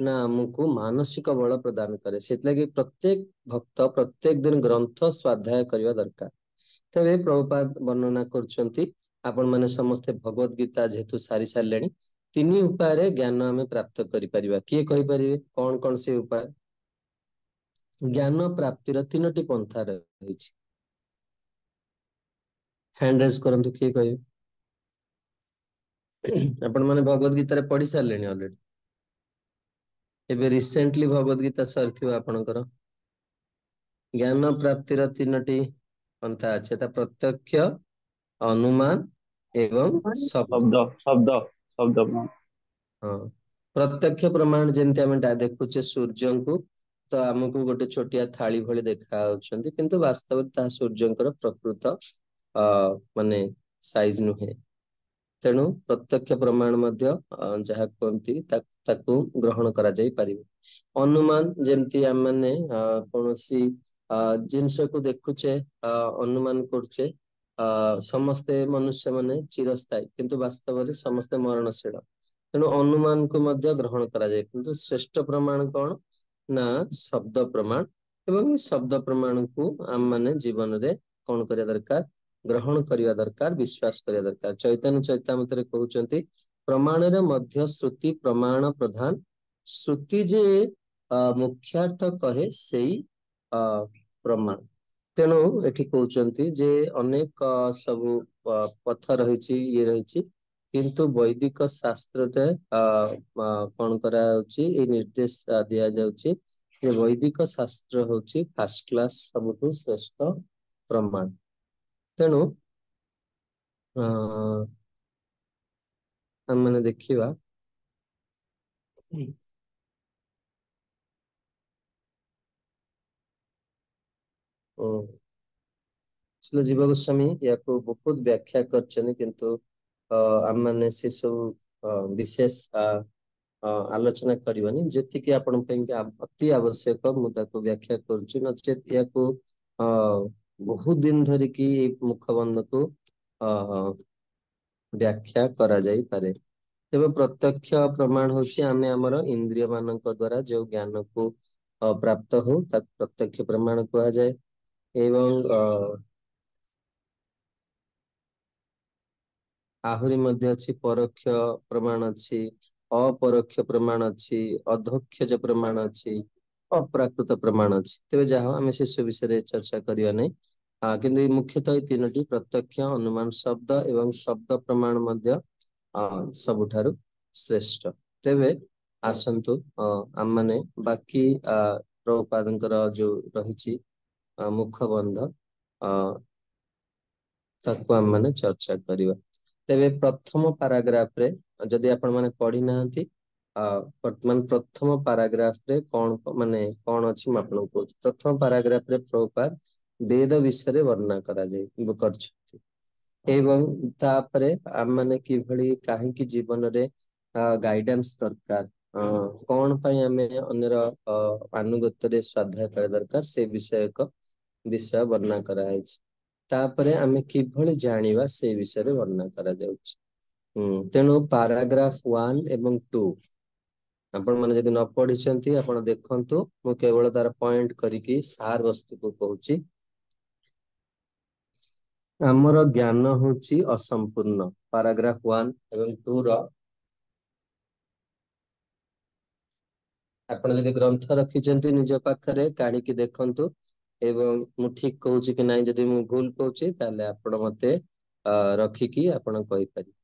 ନା ଆମକୁ ମାନସିକ ବଳ ପ୍ରଦାନ କରେ ସେଥିଲାଗି ପ୍ରତ୍ୟେକ ଭକ୍ତ ପ୍ରତ୍ୟେକ ଦିନ ଗ୍ରନ୍ଥ ସ୍ଵାଧ୍ୟାୟ କରିବା ଦରକାର ତେବେ ପ୍ରଭୁପାଦ ବର୍ଣ୍ଣନା କରୁଛନ୍ତି ଆପଣ ମାନେ ସମସ୍ତେ ଭଗବତ ଗୀତା ଯେହେତୁ ସାରି ସାରିଲେଣି ତିନି ଉପାୟରେ ଜ୍ଞାନ ଆମେ ପ୍ରାପ୍ତ କରିପାରିବା କିଏ କହିପାରିବେ କଣ କଣ ସେ ଉପାୟ ଜ୍ଞାନ ପ୍ରାପ୍ତିର ତିନୋଟି ପନ୍ଥା ରହିଛି ହ୍ୟାଣ୍ଡ ରେଜ୍ କରନ୍ତୁ କିଏ କହିବେ ଆପଣମାନେ ଭଗବତ ଗୀତାରେ ପଢି ସାରିଲେଣି ଅଲରେଡି ଏବେ ରିସେଣ୍ଟଲି ଭଗବତ ଗୀତା ସରିଥିବ ଆପଣଙ୍କର ଜ୍ଞାନ ପ୍ରାପ୍ତିର ତିନୋଟି ପନ୍ଥା ଅଛି ତା ପ୍ରତ୍ୟକ୍ଷ ଅନୁମାନ ଏବଂ ଶବ୍ଦ ଶବ୍ଦ ଶବ୍ଦ ହଁ ପ୍ରତ୍ୟକ୍ଷ ପ୍ରମାଣ ଯେମିତି ଆମେ ଦେଖୁଛେ ସୂର୍ଯ୍ୟଙ୍କୁ ତ ଆମକୁ ଗୋଟେ ଛୋଟିଆ ଥାଳି ଭଳି ଦେଖା ଯାଉଛନ୍ତି କିନ୍ତୁ ବାସ୍ତବରେ ତାହା ସୂର୍ଯ୍ୟଙ୍କର ପ୍ରକୃତ ମାନେ ସାଇଜ ନୁହେଁ ତେଣୁ ପ୍ରତ୍ୟକ୍ଷ ପ୍ରମାଣ ମଧ୍ୟ ଯାହା କୁହନ୍ତି ତାକୁ ଗ୍ରହଣ କରାଯାଇ ପାରିବ ଅନୁମାନ ଯେମିତି ଆମେ କୌଣସି ଜିନିଷକୁ ଦେଖୁଛେ ଅନୁମାନ କରୁଛେ ସମସ୍ତେ ମନୁଷ୍ୟ ମାନେ ଚିରସ୍ଥାୟୀ କିନ୍ତୁ ବାସ୍ତବରେ ସମସ୍ତେ ମରଣଶୀଳ ତେଣୁ ଅନୁମାନକୁ ମଧ୍ୟ ଗ୍ରହଣ କରାଯାଏ କିନ୍ତୁ ଶ୍ରେଷ୍ଠ ପ୍ରମାଣ କ'ଣ ନା ଶବ୍ଦ ପ୍ରମାଣ ଏବଂ ଏ ଶବ୍ଦ ପ୍ରମାଣକୁ ଆମମାନେ ଜୀବନରେ କଣ କରିବା ଦରକାର ଗ୍ରହଣ କରିବା ଦରକାର ବିଶ୍ୱାସ କରିବା ଦରକାର ଚୈତନ୍ୟ ଚୈତାମତରେ କହୁଛନ୍ତି ପ୍ରମାଣରେ ମଧ୍ୟ ଶ୍ରୁତି ପ୍ରମାଣ ପ୍ରଧାନ ଶ୍ରୁତି ଯେ ମୁଖ୍ୟାର୍ଥ କହେ ସେଇ ପ୍ରମାଣ ତେଣୁ ଏଠି କହୁଛନ୍ତି ଯେ ଅନେକ ସବୁ ପଥ ରହିଛି ଇଏ ରହିଛି କିନ୍ତୁ ବୈଦିକ ଶାସ୍ତ୍ରରେ କଣ କରାଯାଉଛି ଏଇ ନିର୍ଦ୍ଦେଶ ଦିଆଯାଉଛି ଯେ ବୈଦିକ ଶାସ୍ତ୍ର ହଉଛି ଫାର୍ଷ୍ଟ କ୍ଲାସ ସବୁଠୁ ଶ୍ରେଷ୍ଠ ପ୍ରମାଣ ତେଣୁ ଆମେମାନେ ଦେଖିବା ଶିଲ ଜୀବ ଗୋସ୍ୱାମୀ ୟାକୁ ବହୁତ ବ୍ୟାଖ୍ୟା କରିଛନ୍ତି କିନ୍ତୁ ଆମମାନେ ସେସବୁ ବିଶେଷ ଆଲୋଚନା କରିବାନି ଯେତିକି ଆପଣଙ୍କ ପାଇଁକି ଅତି ଆବଶ୍ୟକ ମୁଁ ତାକୁ ବ୍ୟାଖ୍ୟା କରୁଛି ନଚେତ୍ ଏହାକୁ ବହୁତ ଦିନ ଧରିକି ମୁଖବନ୍ଧକୁ ବ୍ୟାଖ୍ୟା କରାଯାଇପାରେ ତେବେ ପ୍ରତ୍ୟକ୍ଷ ପ୍ରମାଣ ହଉଛି ଆମେ ଆମର ଇନ୍ଦ୍ରିୟ ମାନଙ୍କ ଦ୍ଵାରା ଯେଉଁ ଜ୍ଞାନକୁ ପ୍ରାପ୍ତ ହଉ ତାକୁ ପ୍ରତ୍ୟକ୍ଷ ପ୍ରମାଣ କୁହାଯାଏ ଏବଂ ଆହୁରି ମଧ୍ୟ ଅଛି ପରୋକ୍ଷ ପ୍ରମାଣ ଅଛି ଅପରୋକ୍ଷ ପ୍ରମାଣ ଅଛି ଅଧକ୍ଷଜ ପ୍ରମାଣ ଅଛି ଅପ୍ରାକୃତ ପ୍ରମାଣ ଅଛି ତେବେ ଯାହା ହଉ ଆମେ ସେସବୁ ବିଷୟରେ ଚର୍ଚ୍ଚା କରିବା ନାହିଁ କିନ୍ତୁ ଏଇ ମୁଖ୍ୟତଃ ଏଇ ତିନୋଟି ପ୍ରତ୍ୟକ୍ଷ ଅନୁମାନ ଶବ୍ଦ ଏବଂ ଶବ୍ଦ ପ୍ରମାଣ ମଧ୍ୟ ସବୁଠାରୁ ଶ୍ରେଷ୍ଠ ତେବେ ଆସନ୍ତୁ ଆମମାନେ ବାକି ପ୍ରଭୁପାଦଙ୍କର ଯୋଉ ରହିଛି ମୁଖବନ୍ଧ ତାକୁ ଆମମାନେ ଚର୍ଚ୍ଚା କରିବା ତେବେ ପ୍ରଥମ ପାରାଗ୍ରାଫରେ ଯଦି ଆପଣମାନେ ପଢିନାହାନ୍ତି ବର୍ତ୍ତମାନ ପ୍ରଥମ ପାରାଗ୍ରାଫରେ କଣ ମାନେ କଣ ଅଛି ମୁଁ ଆପଣଙ୍କୁ କହୁଛି ପ୍ରଥମ ପାରାଗ୍ରାଫରେ ପ୍ରଭୁପାଦ ବେଦ ବିଷୟରେ ବର୍ଣ୍ଣନା କରାଯାଇ କରିଛନ୍ତି ଏବଂ ତାପରେ ଆମମାନେ କିଭଳି କାହିଁକି ଜୀବନରେ ଗାଇଡାନ୍ସ ଦରକାର କଣ ପାଇଁ ଆମେ ଅନ୍ୟର ଆନୁଗତ୍ୟରେ ଶ୍ରଦ୍ଧା କରିବା ଦରକାର ସେ ବିଷୟ ଏକ ବିଷୟ ବର୍ଣ୍ଣନା କରାଯାଇଛି ତାପରେ ଆମେ କିଭଳି ଜାଣିବା ସେ ବିଷୟରେ ବର୍ଣ୍ଣନା କରାଯାଉଛି ତେଣୁ ପାରାଗ୍ରାଫ ୱାନ୍ ଏବଂ ଟୁ ଆପଣମାନେ ଯଦି ନ ପଢିଛନ୍ତି ଆପଣ ଦେଖନ୍ତୁ ମୁଁ କେବଳ ତାର ପଏଣ୍ଟ କରିକି ସାର ବସ୍ତୁକୁ କହୁଛି ଆମର ଜ୍ଞାନ ହେଉଛି ଅସମ୍ପୂର୍ଣ୍ଣ ପାରାଗ୍ରାଫ ୱାନ୍ ଏବଂ ଟୁ ର ଆପଣ ଯଦି ଗ୍ରନ୍ଥ ରଖିଛନ୍ତି ନିଜ ପାଖରେ କାଢିକି ଦେଖନ୍ତୁ ଏବଂ ମୁଁ ଠିକ କହୁଛି କି ନାହିଁ ଯଦି ମୁଁ ଭୁଲ କହୁଛି ତାହେଲେ ଆପଣ ମୋତେ ରଖିକି ଆପଣ କହିପାରିବେ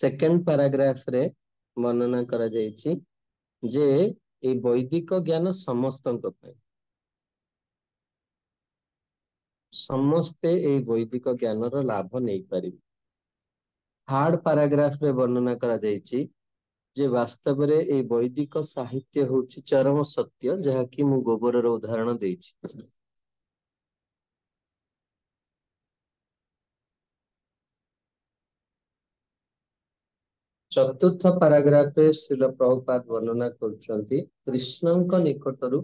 ସେକେଣ୍ଡ ପାରାଗ୍ରାଫରେ ବର୍ଣ୍ଣନା କରାଯାଇଛି ଯେ ଏଇ ବୈଦିକ ଜ୍ଞାନ ସମସ୍ତଙ୍କ ପାଇଁ ସମସ୍ତେ ଏଇ ବୈଦିକ ଜ୍ଞାନର ଲାଭ ନେଇପାରିବେ ଥାର୍ଡ ପାରାଗ୍ରାଫରେ ବର୍ଣ୍ଣନା କରାଯାଇଛି ଯେ ବାସ୍ତବରେ ଏଇ ବୈଦିକ ସାହିତ୍ୟ ହେଉଛି ଚରମ ସତ୍ୟ ଯାହାକି ମୁଁ ଗୋବରର ଉଦାହରଣ ଦେଇଛି ଚତୁର୍ଥ ପାରାଗ୍ରାଫରେ ଶ୍ରୀଲ ପ୍ରଭୁପାଦ ବର୍ଣ୍ଣନା କରୁଛନ୍ତି କୃଷ୍ଣଙ୍କ ନିକଟରୁ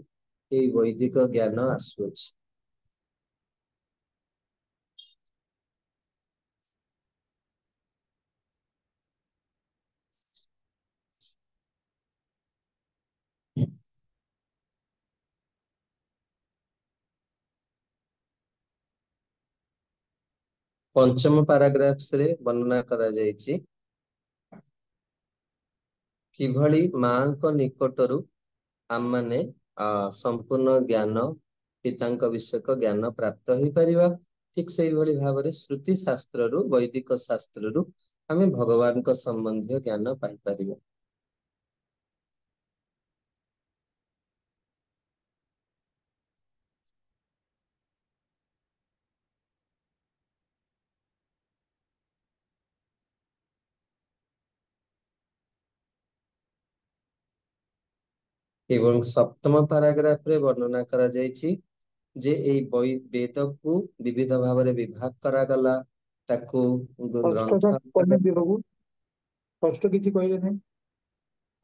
ଏଇ ବୈଦିକ ଜ୍ଞାନ ଆସୁଅଛି ପଞ୍ଚମ ପାରାଗ୍ରାଫରେ ବର୍ଣ୍ଣନା କରାଯାଇଛି କିଭଳି ମାଙ୍କ ନିକଟରୁ ଆମମାନେ ସମ୍ପୂର୍ଣ୍ଣ ଜ୍ଞାନ ପିତାଙ୍କ ବିଷୟକ ଜ୍ଞାନ ପ୍ରାପ୍ତ ହେଇପାରିବା ଠିକ ସେଇଭଳି ଭାବରେ ଶ୍ରୁତି ଶାସ୍ତ୍ରରୁ ବୈଦିକ ଶାସ୍ତ୍ରରୁ ଆମେ ଭଗବାନଙ୍କ ସମ୍ବନ୍ଧୀୟ ଜ୍ଞାନ ପାଇପାରିବା ଏବଂ ସପ୍ତମ ପାରାଗ୍ରାଫରେ ବର୍ଣ୍ଣନା କରାଯାଇଛି ଯେ ଏଇ ବେଦକୁ ବିବିଧ ଭାବରେ ବିଭାଗ କରାଗଲା ତାକୁ ସ୍ପଷ୍ଟ କିଛି କହିଲେ ନାହିଁ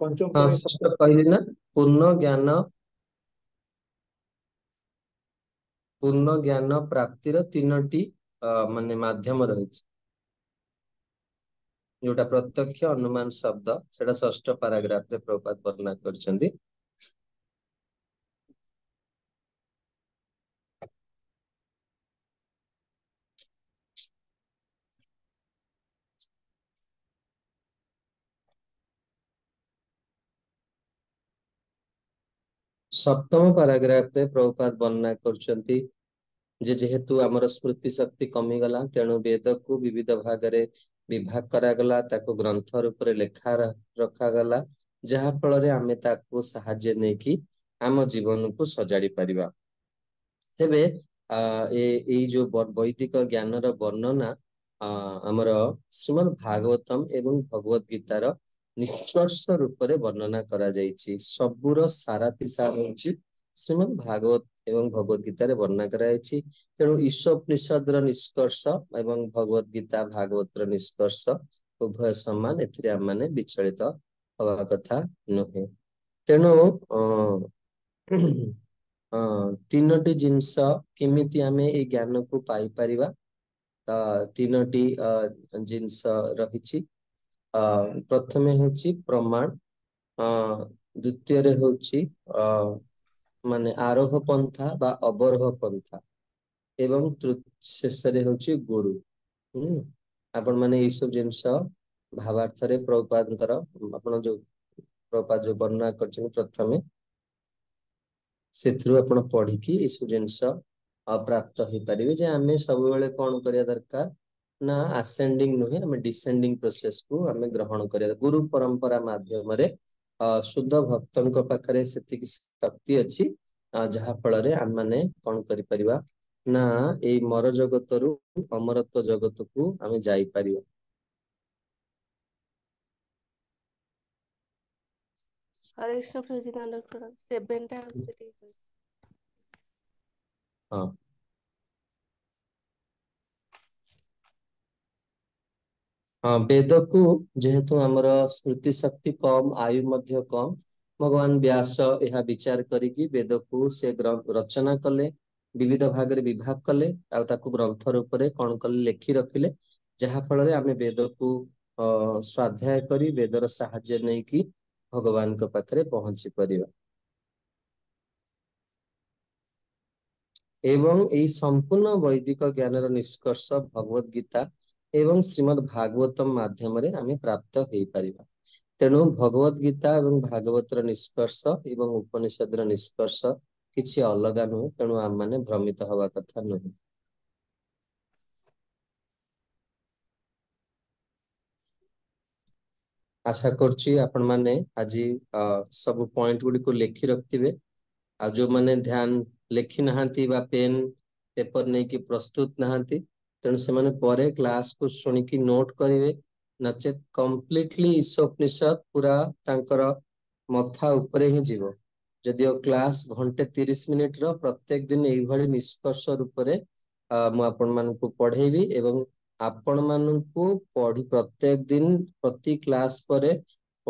ପଞ୍ଚମ ସ୍ପଷ୍ଟ କହିଲି ନା ପୂର୍ଣ୍ଣ ଜ୍ଞାନ ପୂର୍ଣ୍ଣ ଜ୍ଞାନ ପ୍ରାପ୍ତିର ତିନୋଟି ମାନେ ମାଧ୍ୟମ ରହିଛି ଯୋଉଟା ପ୍ରତ୍ୟକ୍ଷ ଅନୁମାନ ଶବ୍ଦ ସେଟା ଷଷ୍ଠ ପାରାଗ୍ରାଫରେ ପ୍ରପାତ ବର୍ଣ୍ଣନା କରିଛନ୍ତି ସପ୍ତମ ପାରାଗ୍ରାଫରେ ପ୍ରଭୁପାତ ବର୍ଣ୍ଣନା କରୁଛନ୍ତି ଯେ ଯେହେତୁ ଆମର ସ୍ମୃତି ଶକ୍ତି କମିଗଲା ତେଣୁ ବେଦକୁ ବିବିଧ ଭାଗରେ ବିଭାଗ କରାଗଲା ତାକୁ ଗ୍ରନ୍ଥ ରୂପରେ ଲେଖା ରଖାଗଲା ଯାହାଫଳରେ ଆମେ ତାକୁ ସାହାଯ୍ୟ ନେଇକି ଆମ ଜୀବନକୁ ସଜାଡି ପାରିବା ତେବେ ଏଇ ଯୋଉ ବୈଦିକ ଜ୍ଞାନର ବର୍ଣ୍ଣନା ଆମର ଶ୍ରୀମଦ ଭାଗବତମ ଏବଂ ଭଗବତ ଗୀତାର ଅ निष्कर्ष रूपले बर्णना सबुर साराति साउन भागवत एवं भगवत गीत ले बर्णना तेसो निषद र निष्कर्ष एवं भगवत गीता भागवत र निष्कर्ष उयन विचलित हवा कथा नु तेणु अन जिस केमिति आम ए ज्ञानको पापार जिस रहि ପ୍ରଥମେ ହେଉଛି ପ୍ରମାଣ ଦ୍ୱିତୀୟରେ ହେଉଛି ମାନେ ଆରୋହ ପନ୍ଥା ବା ଅବରୋହ ପନ୍ଥା ଏବଂ ଶେଷରେ ହେଉଛି ଗୁରୁ ଆପଣମାନେ ଏଇସବୁ ଜିନିଷ ଭାବାର୍ଥରେ ପ୍ରଭୁପାଦଙ୍କର ଆପଣ ଯୋଉ ପ୍ରଭୁପାଦ ଯୋଉ ବର୍ଣ୍ଣନା କରିଛନ୍ତି ପ୍ରଥମେ ସେଥିରୁ ଆପଣ ପଢିକି ଏଇସବୁ ଜିନିଷ ପ୍ରାପ୍ତ ହେଇପାରିବେ ଯେ ଆମେ ସବୁବେଳେ କଣ କରିବା ଦରକାର ନା ଆସେଣ୍ଡିଂ ନୁହେଁ ଆମେ ଡିସେଣ୍ଡିଂ ପ୍ରୋସେସକୁ ଆମେ ଗ୍ରହଣ କରିବା ଗୁରୁ ପରମ୍ପରା ମାଧ୍ୟମରେ ଶୁଦ୍ଧ ଭକ୍ତଙ୍କ ପାଖରେ ସେତିକି ଶକ୍ତି ଅଛି ଯାହା ଫଳରେ ଆମମାନେ କଣ କରିପାରିବା ନା ଏଇ ମର ଜଗତରୁ ଅମରତ୍ୱ ଜଗତକୁ ଆମେ ଯାଇପାରିବା ହରେ କୃଷ୍ଣ ଖୋଜି ସେଭେନଟା ହଁ हाँ वेद को जेहेतु आम स्मृति शक्ति कम आयु मध्य कम भगवान व्यास यह विचार करेद को से रचना कले विविध भाग विभाग कले ग्रंथ रूप से कौन कले लिखी रखिले जहा फल वेद को स्वाध्याय कर वेदर साहय नहीं कि भगवान पाखे पहुंची पार एवं संपूर्ण वैदिक ज्ञान रिष्कर्ष गीता ଏବଂ ଶ୍ରୀମଦ ଭାଗବତମ ମାଧ୍ୟମରେ ଆମେ ପ୍ରାପ୍ତ ହେଇପାରିବା ତେଣୁ ଭଗବତ ଗୀତା ଏବଂ ଭାଗବତର ନିଷ୍କର୍ଷ ଏବଂ ଉପନିଷଦର ନିଷ୍କର୍ଷ କିଛି ଅଲଗା ନୁହେଁ ତେଣୁ ଆମମାନେ ଭ୍ରମିତ ହବା କଥା ନୁହେଁ ଆଶା କରୁଛି ଆପଣମାନେ ଆଜି ସବୁ ପଏଣ୍ଟ ଗୁଡ଼ିକୁ ଲେଖି ରଖିଥିବେ ଆଉ ଯୋଉମାନେ ଧ୍ୟାନ ଲେଖି ନାହାନ୍ତି ବା ପେନ୍ ପେପର ନେଇକି ପ୍ରସ୍ତୁତ ନାହାନ୍ତି ତେଣୁ ସେମାନେ ପରେ କ୍ଲାସକୁ ଶୁଣିକି ନୋଟ୍ କରିବେ ନଚେତ୍ କମ୍ପ୍ଲିଟଲି ଈଶୋପନିଷଦ ପୁରା ତାଙ୍କର ମଥା ଉପରେ ହିଁ ଯିବ ଯଦିଓ କ୍ଲାସ ଘଣ୍ଟେ ତିରିଶ ମିନିଟର ପ୍ରତ୍ୟେକ ଦିନ ଏଇଭଳି ନିଷ୍କର୍ଷ ରୂପରେ ମୁଁ ଆପଣମାନଙ୍କୁ ପଢେଇବି ଏବଂ ଆପଣମାନଙ୍କୁ ପଢି ପ୍ରତ୍ୟେକ ଦିନ ପ୍ରତି କ୍ଲାସ ପରେ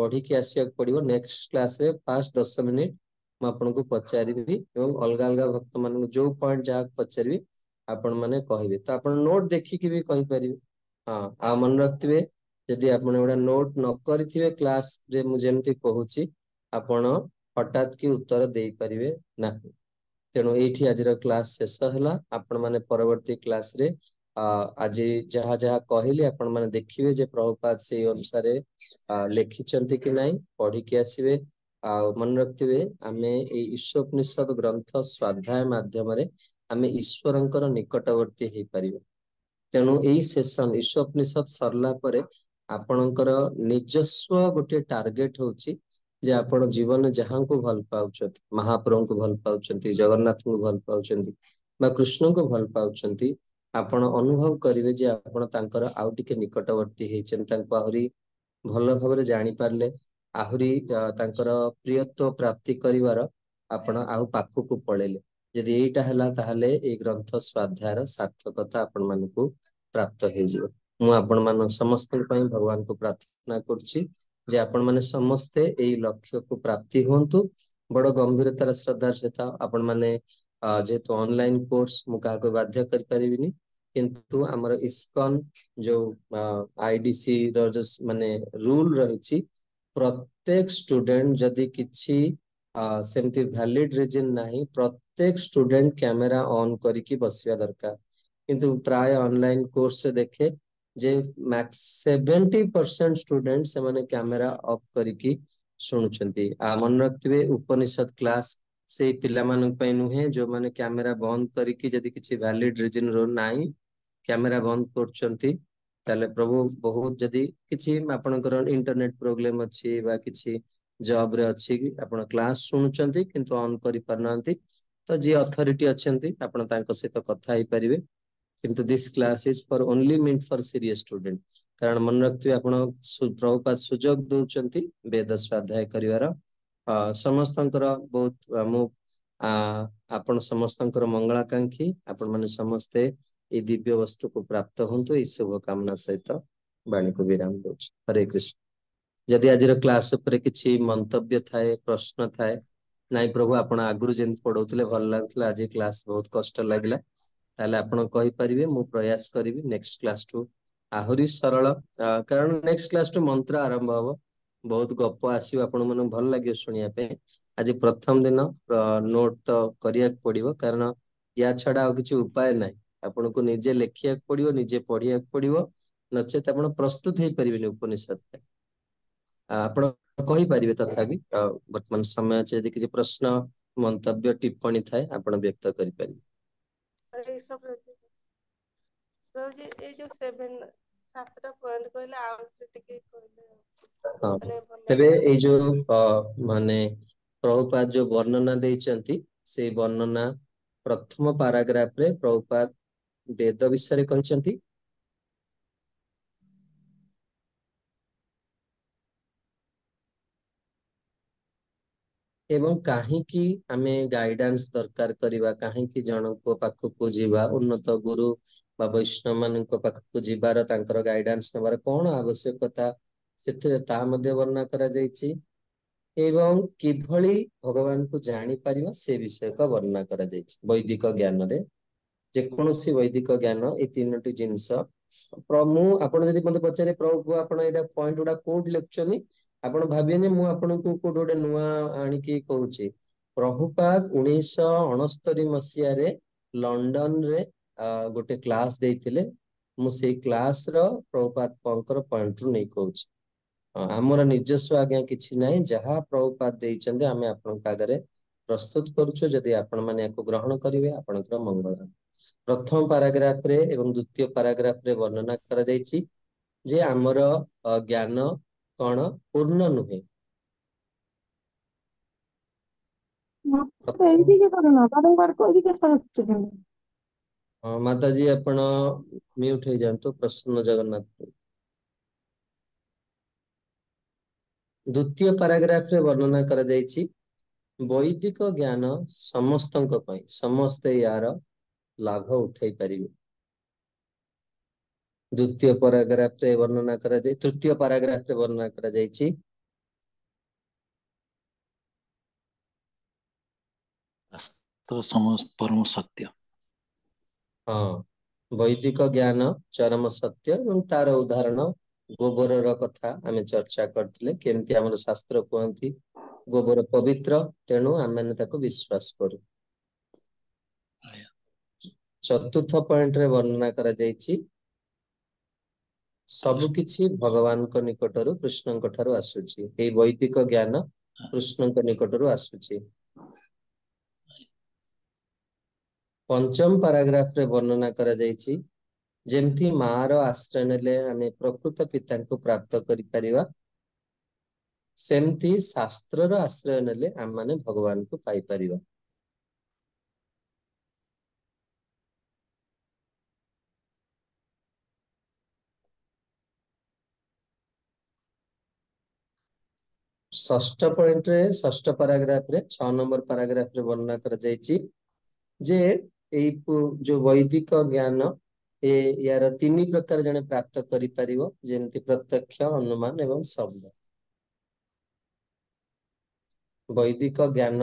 ପଢିକି ଆସିବାକୁ ପଡିବ ନେକ୍ସଟ କ୍ଲାସରେ ଫାଷ୍ଟ ଦଶ ମିନିଟ ମୁଁ ଆପଣଙ୍କୁ ପଚାରିବି ଏବଂ ଅଲଗା ଅଲଗା ଭକ୍ତମାନଙ୍କୁ ଯୋଉ ପଏଣ୍ଟ ଯାହାକୁ ପଚାରିବି ଆପଣ ମାନେ କହିବେ ତ ଆପଣ ନୋଟ ଦେଖିକି ବି କହିପାରିବେ ହଁ ଆଉ ମନେ ରଖିଥିବେ ଯଦି ଆପଣ ଗୋଟେ ନୋଟ ନ କରିଥିବେ କ୍ଲାସରେ ମୁଁ ଯେମିତି କହୁଛି ଆପଣ ହଠାତ୍ କି ଉତ୍ତର ଦେଇପାରିବେ ନାହିଁ ତେଣୁ ଏଇଠି ଆଜିର କ୍ଲାସ ଶେଷ ହେଲା ଆପଣମାନେ ପରବର୍ତ୍ତୀ କ୍ଲାସରେ ଆଜି ଯାହା ଯାହା କହିଲି ଆପଣମାନେ ଦେଖିବେ ଯେ ପ୍ରଭୁପାତ ସେଇ ଅନୁସାରେ ଲେଖିଛନ୍ତି କି ନାହିଁ ପଢିକି ଆସିବେ ଆଉ ମନେ ରଖିଥିବେ ଆମେ ଏଇ ଈଶ୍ୱୋପନିଷଦ ଗ୍ରନ୍ଥ ସ୍ୱାଧ୍ୟାୟ ମାଧ୍ୟମରେ ଆମେ ଈଶ୍ୱରଙ୍କର ନିକଟବର୍ତ୍ତୀ ହେଇପାରିବା ତେଣୁ ଏଇ ସେସନ ଈଶ୍ୱପନିଷଦ ସରିଲା ପରେ ଆପଣଙ୍କର ନିଜସ୍ୱ ଗୋଟିଏ ଟାର୍ଗେଟ ହଉଛି ଯେ ଆପଣ ଜୀବନରେ ଯାହାଙ୍କୁ ଭଲ ପାଉଛନ୍ତି ମହାପ୍ରଭୁଙ୍କୁ ଭଲ ପାଉଛନ୍ତି ଜଗନ୍ନାଥଙ୍କୁ ଭଲ ପାଉଛନ୍ତି ବା କୃଷ୍ଣଙ୍କୁ ଭଲ ପାଉଛନ୍ତି ଆପଣ ଅନୁଭବ କରିବେ ଯେ ଆପଣ ତାଙ୍କର ଆଉ ଟିକେ ନିକଟବର୍ତ୍ତୀ ହେଇଛନ୍ତି ତାଙ୍କୁ ଆହୁରି ଭଲ ଭାବରେ ଜାଣିପାରିଲେ ଆହୁରି ତାଙ୍କର ପ୍ରିୟତ୍ଵ ପ୍ରାପ୍ତି କରିବାର ଆପଣ ଆଉ ପାଖକୁ ପଳେଇଲେ जदि ये ग्रंथ स्वाध्याय सार्थकता आपण मान को प्राप्त हो समस्त भगवान को प्रार्थना कर समस्ते लक्ष्य को प्राप्ति हूँ बड़ गंभीरतार श्रद्धार सहित आपण मैंने जेहेतु अनल कोर्स मुझे बाध्य कर पारिनी किंतु आमर इकन जो आईडीसी मान रूल रही प्रत्येक स्टूडेंट जदि किसी सेमती भैलीड रिजन ना प्रत्येक प्रत्येक स्टूडेंट कैमरा ऑन करके बस दरकार कि प्राय ऑनलाइन कोर्स देखे जे मैक्स सेवेन्टी परसेंट स्टूडेंट से मैंने कैमेरा अफ कर मन रखे उपनिषद क्लास से पा मान नुहे जो मैंने कैमेरा बंद करके रिजन रो ना कैमेरा बंद कर प्रभु बहुत जदि किसी आप इंटरनेट प्रोब्लेम अच्छी किसी जब्रे अच्छी आप क्लास शुणुंट कि ତ ଯିଏ ଅଥରିଟି ଅଛନ୍ତି ଆପଣ ତାଙ୍କ ସହିତ କଥା ହେଇପାରିବେ କିନ୍ତୁ this class is for only meant for serious student କାରଣ ମନେ ରଖିଥିବେ ଆପଣ ପ୍ରଭୁପାତ ସୁଯୋଗ ଦଉଛନ୍ତି ବେଦ ସ୍ୱାଧ୍ୟାୟ କରିବାର ସମସ୍ତଙ୍କର ବହୁତ ମୁଁ ଆପଣ ସମସ୍ତଙ୍କର ମଙ୍ଗଳାକାଂକ୍ଷୀ ଆପଣମାନେ ସମସ୍ତେ ଏଇ ଦିବ୍ୟ ବସ୍ତୁକୁ ପ୍ରାପ୍ତ ହୁଅନ୍ତୁ ଏଇ ଶୁଭକାମନା ସହିତ ବାଣୀକୁ ବିରାମ ଦଉଛି ହରେ କୃଷ୍ଣ ଯଦି ଆଜିର କ୍ଲାସ୍ ଉପରେ କିଛି ମନ୍ତବ୍ୟ ଥାଏ ପ୍ରଶ୍ନ ଥାଏ ନାଇଁ ପ୍ରଭୁ ଆପଣ ଆଗରୁ ଯେମିତି ପଢଉଥିଲେ ଭଲ ଲାଗୁଥିଲା ଆଜି କ୍ଲାସ ବହୁତ କଷ୍ଟ ଲାଗିଲା ତାହେଲେ ଆପଣ କହିପାରିବେ ମୁଁ ପ୍ରୟାସ କରିବି ନେକ୍ସଟ କ୍ଲାସ ଟୁ ଆହୁରି ସରଳ କାରଣ ନେକ୍ସଟ କ୍ଲାସ ଟୁ ମନ୍ତ୍ର ଆରମ୍ଭ ହବ ବହୁତ ଗପ ଆସିବ ଆପଣମାନଙ୍କୁ ଭଲ ଲାଗିବ ଶୁଣିବା ପାଇଁ ଆଜି ପ୍ରଥମ ଦିନ ନୋଟ ତ କରିବାକୁ ପଡିବ କାରଣ ୟା ଛଡା ଆଉ କିଛି ଉପାୟ ନାହିଁ ଆପଣଙ୍କୁ ନିଜେ ଲେଖିବାକୁ ପଡିବ ନିଜେ ପଢିବାକୁ ପଡିବ ନଚେତ ଆପଣ ପ୍ରସ୍ତୁତ ହେଇପାରିବେନି ଉପନିଷଦ ପାଇଁ ଆପଣ କହିପାରିବେ ତଥାପି ବର୍ତ୍ତମାନ ସମୟ ଅଛି ଯଦି କିଛି ପ୍ରଶ୍ନ ମନ୍ତବ୍ୟ ଟିପ୍ପଣୀ ଥାଏ ଆପଣ ବ୍ୟକ୍ତ କରିପାରିବେ ତେବେ ଏଇ ଯୋଉ ମାନେ ପ୍ରଭୁପାଦ ଯୋଉ ବର୍ଣ୍ଣନା ଦେଇଛନ୍ତି ସେଇ ବର୍ଣ୍ଣନା ପ୍ରଥମ ପାରାଗ୍ରାଫରେ ପ୍ରଭୁପାଦ ବେଦ ବିଷୟରେ କହିଛନ୍ତି ଏବଂ କାହିଁକି ଆମେ ଗାଇଡାନ୍ସ ଦରକାର କରିବା କାହିଁକି ଜଣଙ୍କ ପାଖକୁ ଯିବା ଉନ୍ନତ ଗୁରୁ ବା ବୈଷ୍ଣବ ମାନଙ୍କ ପାଖକୁ ଯିବାର ତାଙ୍କର ଗାଇଡାନ୍ସ ନେବାର କଣ ଆବଶ୍ୟକତା ସେଥିରେ ତାହା ମଧ୍ୟ ବର୍ଣ୍ଣନା କରାଯାଇଛି ଏବଂ କିଭଳି ଭଗବାନଙ୍କୁ ଜାଣିପାରିବା ସେ ବିଷୟକ ବର୍ଣ୍ଣନା କରାଯାଇଛି ବୈଦିକ ଜ୍ଞାନରେ ଯେକୌଣସି ବୈଦିକ ଜ୍ଞାନ ଏଇ ତିନୋଟି ଜିନିଷ ମୁଁ ଆପଣ ଯଦି ମୋତେ ପଚାରିବେ ପ୍ରଭୁ ଆପଣ ଏଇଟା ପଏଣ୍ଟ ଗୁଡା କୋଉଠି ଲେଖୁଛନ୍ତି ଆପଣ ଭାବିବେନି ମୁଁ ଆପଣଙ୍କୁ କୋଉଠି ଗୋଟେ ନୂଆ ଆଣିକି କହୁଛି ପ୍ରଭୁପାଦ ଉଣେଇଶହ ଅଣସ୍ତରି ମସିହାରେ ଲଣ୍ଡନରେ ଗୋଟେ କ୍ଲାସ ଦେଇଥିଲେ ମୁଁ ସେଇ କ୍ଲାସର ପ୍ରଭୁପାତ ପଙ୍କର ପଏଣ୍ଟରୁ ନେଇ କହୁଛି ଆମର ନିଜସ୍ୱ ଆଜ୍ଞା କିଛି ନାହିଁ ଯାହା ପ୍ରଭୁପାତ ଦେଇଛନ୍ତି ଆମେ ଆପଣଙ୍କ ଆଗରେ ପ୍ରସ୍ତୁତ କରୁଛୁ ଯଦି ଆପଣମାନେ ଏହାକୁ ଗ୍ରହଣ କରିବେ ଆପଣଙ୍କର ମଙ୍ଗଳ ହେବ ପ୍ରଥମ ପାରାଗ୍ରାଫରେ ଏବଂ ଦ୍ୱିତୀୟ ପାରାଗ୍ରାଫରେ ବର୍ଣ୍ଣନା କରାଯାଇଛି ଯେ ଆମର ଜ୍ଞାନ କଣ ପୂର୍ଣ୍ଣ ନୁହେଁ ମାତାଜୀ ଆପଣ ମ୍ୟୁଟ୍ ହେଇଯାଆନ୍ତୁ ପ୍ରସନ୍ନ ଜଗନ୍ନାଥ ଦ୍ୱିତୀୟ ପାରାଗ୍ରାଫରେ ବର୍ଣ୍ଣନା କରାଯାଇଛି ବୈଦିକ ଜ୍ଞାନ ସମସ୍ତଙ୍କ ପାଇଁ ସମସ୍ତେ ଏହାର ଲାଭ ଉଠାଇ ପାରିବେ ଦ୍ୱିତୀୟ ପାରାଗ୍ରାଫରେ ବର୍ଣ୍ଣନା କରାଯାଇ ତୃତୀୟ ପାରାଗ୍ରାଫରେ ବର୍ଣ୍ଣନା କରାଯାଇଛି ହଁ ବୈଦିକ ଜ୍ଞାନ ଚରମ ସତ୍ୟ ଏବଂ ତାର ଉଦାହରଣ ଗୋବରର କଥା ଆମେ ଚର୍ଚ୍ଚା କରିଥିଲେ କେମିତି ଆମର ଶାସ୍ତ୍ର କୁହନ୍ତି ଗୋବର ପବିତ୍ର ତେଣୁ ଆମେମାନେ ତାକୁ ବିଶ୍ୱାସ କରୁ ଚତୁର୍ଥ ପଏଣ୍ଟରେ ବର୍ଣ୍ଣନା କରାଯାଇଛି ସବୁ କିଛି ଭଗବାନଙ୍କ ନିକଟରୁ କୃଷ୍ଣଙ୍କ ଠାରୁ ଆସୁଛି ଏଇ ବୈଦିକ ଜ୍ଞାନ କୃଷ୍ଣଙ୍କ ନିକଟରୁ ଆସୁଛି ପଞ୍ଚମ ପାରାଗ୍ରାଫରେ ବର୍ଣ୍ଣନା କରାଯାଇଛି ଯେମିତି ମାଆର ଆଶ୍ରୟ ନେଲେ ଆମେ ପ୍ରକୃତ ପିତାଙ୍କୁ ପ୍ରାପ୍ତ କରିପାରିବା ସେମିତି ଶାସ୍ତ୍ରର ଆଶ୍ରୟ ନେଲେ ଆମେମାନେ ଭଗବାନଙ୍କୁ ପାଇପାରିବା ଷଷ୍ଠ ପଏଣ୍ଟରେ ଷଷ୍ଠ ପାରାଗ୍ରାଫରେ ଛଅ ନମ୍ବର ପାରାଗ୍ରାଫରେ ବର୍ଣ୍ଣନା କରାଯାଇଛି ଯେ ଏଇ ଯୋଉ ବୈଦିକ ଜ୍ଞାନ ଏ ଏହାର ତିନି ପ୍ରକାର ଜଣେ ପ୍ରାପ୍ତ କରିପାରିବ ଯେମିତି ପ୍ରତ୍ୟକ୍ଷ ଅନୁମାନ ଏବଂ ଶବ୍ଦ ବୈଦିକ ଜ୍ଞାନ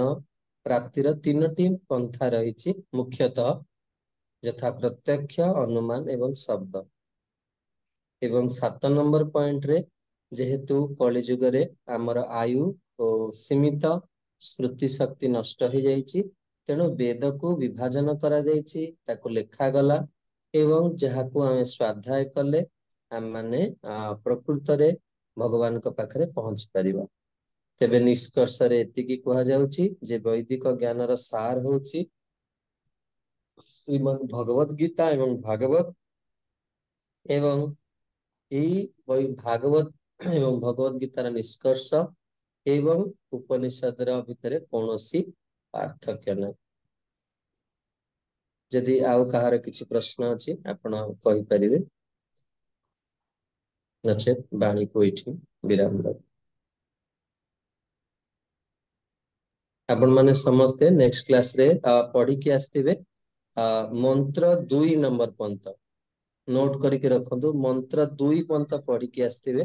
ପ୍ରାପ୍ତିର ତିନୋଟି ପନ୍ଥା ରହିଛି ମୁଖ୍ୟତଃ ଯଥା ପ୍ରତ୍ୟକ୍ଷ ଅନୁମାନ ଏବଂ ଶବ୍ଦ ଏବଂ ସାତ ନମ୍ବର ପଏଣ୍ଟରେ ଯେହେତୁ କଳି ଯୁଗରେ ଆମର ଆୟୁ ଓ ସୀମିତ ସ୍ମୃତି ଶକ୍ତି ନଷ୍ଟ ହେଇଯାଇଛି ତେଣୁ ବେଦକୁ ବିଭାଜନ କରାଯାଇଛି ତାକୁ ଲେଖାଗଲା ଏବଂ ଯାହାକୁ ଆମେ ସ୍ୱାଧ୍ୟାୟ କଲେ ଆମମାନେ ପ୍ରକୃତରେ ଭଗବାନଙ୍କ ପାଖରେ ପହଞ୍ଚି ପାରିବା ତେବେ ନିଷ୍କର୍ଷରେ ଏତିକି କୁହାଯାଉଛି ଯେ ବୈଦିକ ଜ୍ଞାନର ସାର ହଉଛି ଶ୍ରୀମଦ୍ ଭଗବତ ଗୀତା ଏବଂ ଭାଗବତ ଏବଂ ଏଇ ଭାଗବତ ଏବଂ ଭଗବତ ଗୀତାର ନିଷ୍କର୍ଷ ଏବଂ ଉପନିଷଦର ଭିତରେ କୌଣସି ପାର୍ଥକ୍ୟ ନାହିଁ ଯଦି ଆଉ କାହାର କିଛି ପ୍ରଶ୍ନ ଅଛି ଆପଣ କହିପାରିବେ ନଚେତ୍ ବାଣୀକୁ ଏଇଠି ବିରାମ ଦେବ ଆପଣମାନେ ସମସ୍ତେ ନେକ୍ସଟ କ୍ଲାସରେ ପଢିକି ଆସିଥିବେ ମନ୍ତ୍ର ଦୁଇ ନମ୍ବର ପନ୍ଥ ନୋଟ କରିକି ରଖନ୍ତୁ ମନ୍ତ୍ର ଦୁଇ ପନ୍ଥ ପଢିକି ଆସିଥିବେ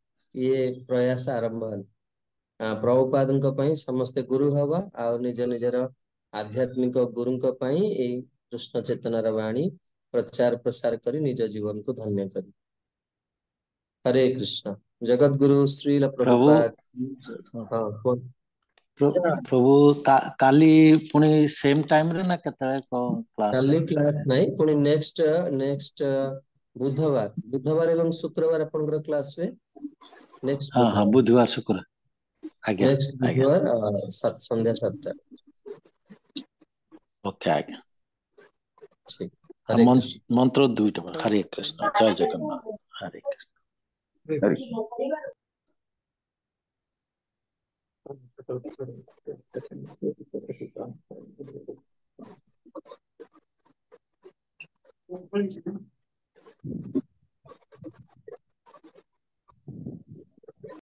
ये प्रयास आरंभ है प्रभुपाद समस्त गुरु हवा आज निजर आध्यात्मिक गुरु ये कृष्ण चेतनार वाणी प्रचार प्रसार कर निज जीवन को धन्य कर हरे कृष्ण जगत गुरु श्री प्रभु प्रभु नेक्स्ट नेक्स्ट बुधवार बुधवार एवं शुक्रवार क्लास নেক্সট হ্যাঁ হ্যাঁ বুধবার শুক্র আগে নেক্সট বুধবার সন্ধ্যা সাতটা ওকে আগে ঠিক মন্ত্র দুইটা হরে কৃষ্ণ জয় জগন্নাথ হরে কৃষ্ণ Thank you.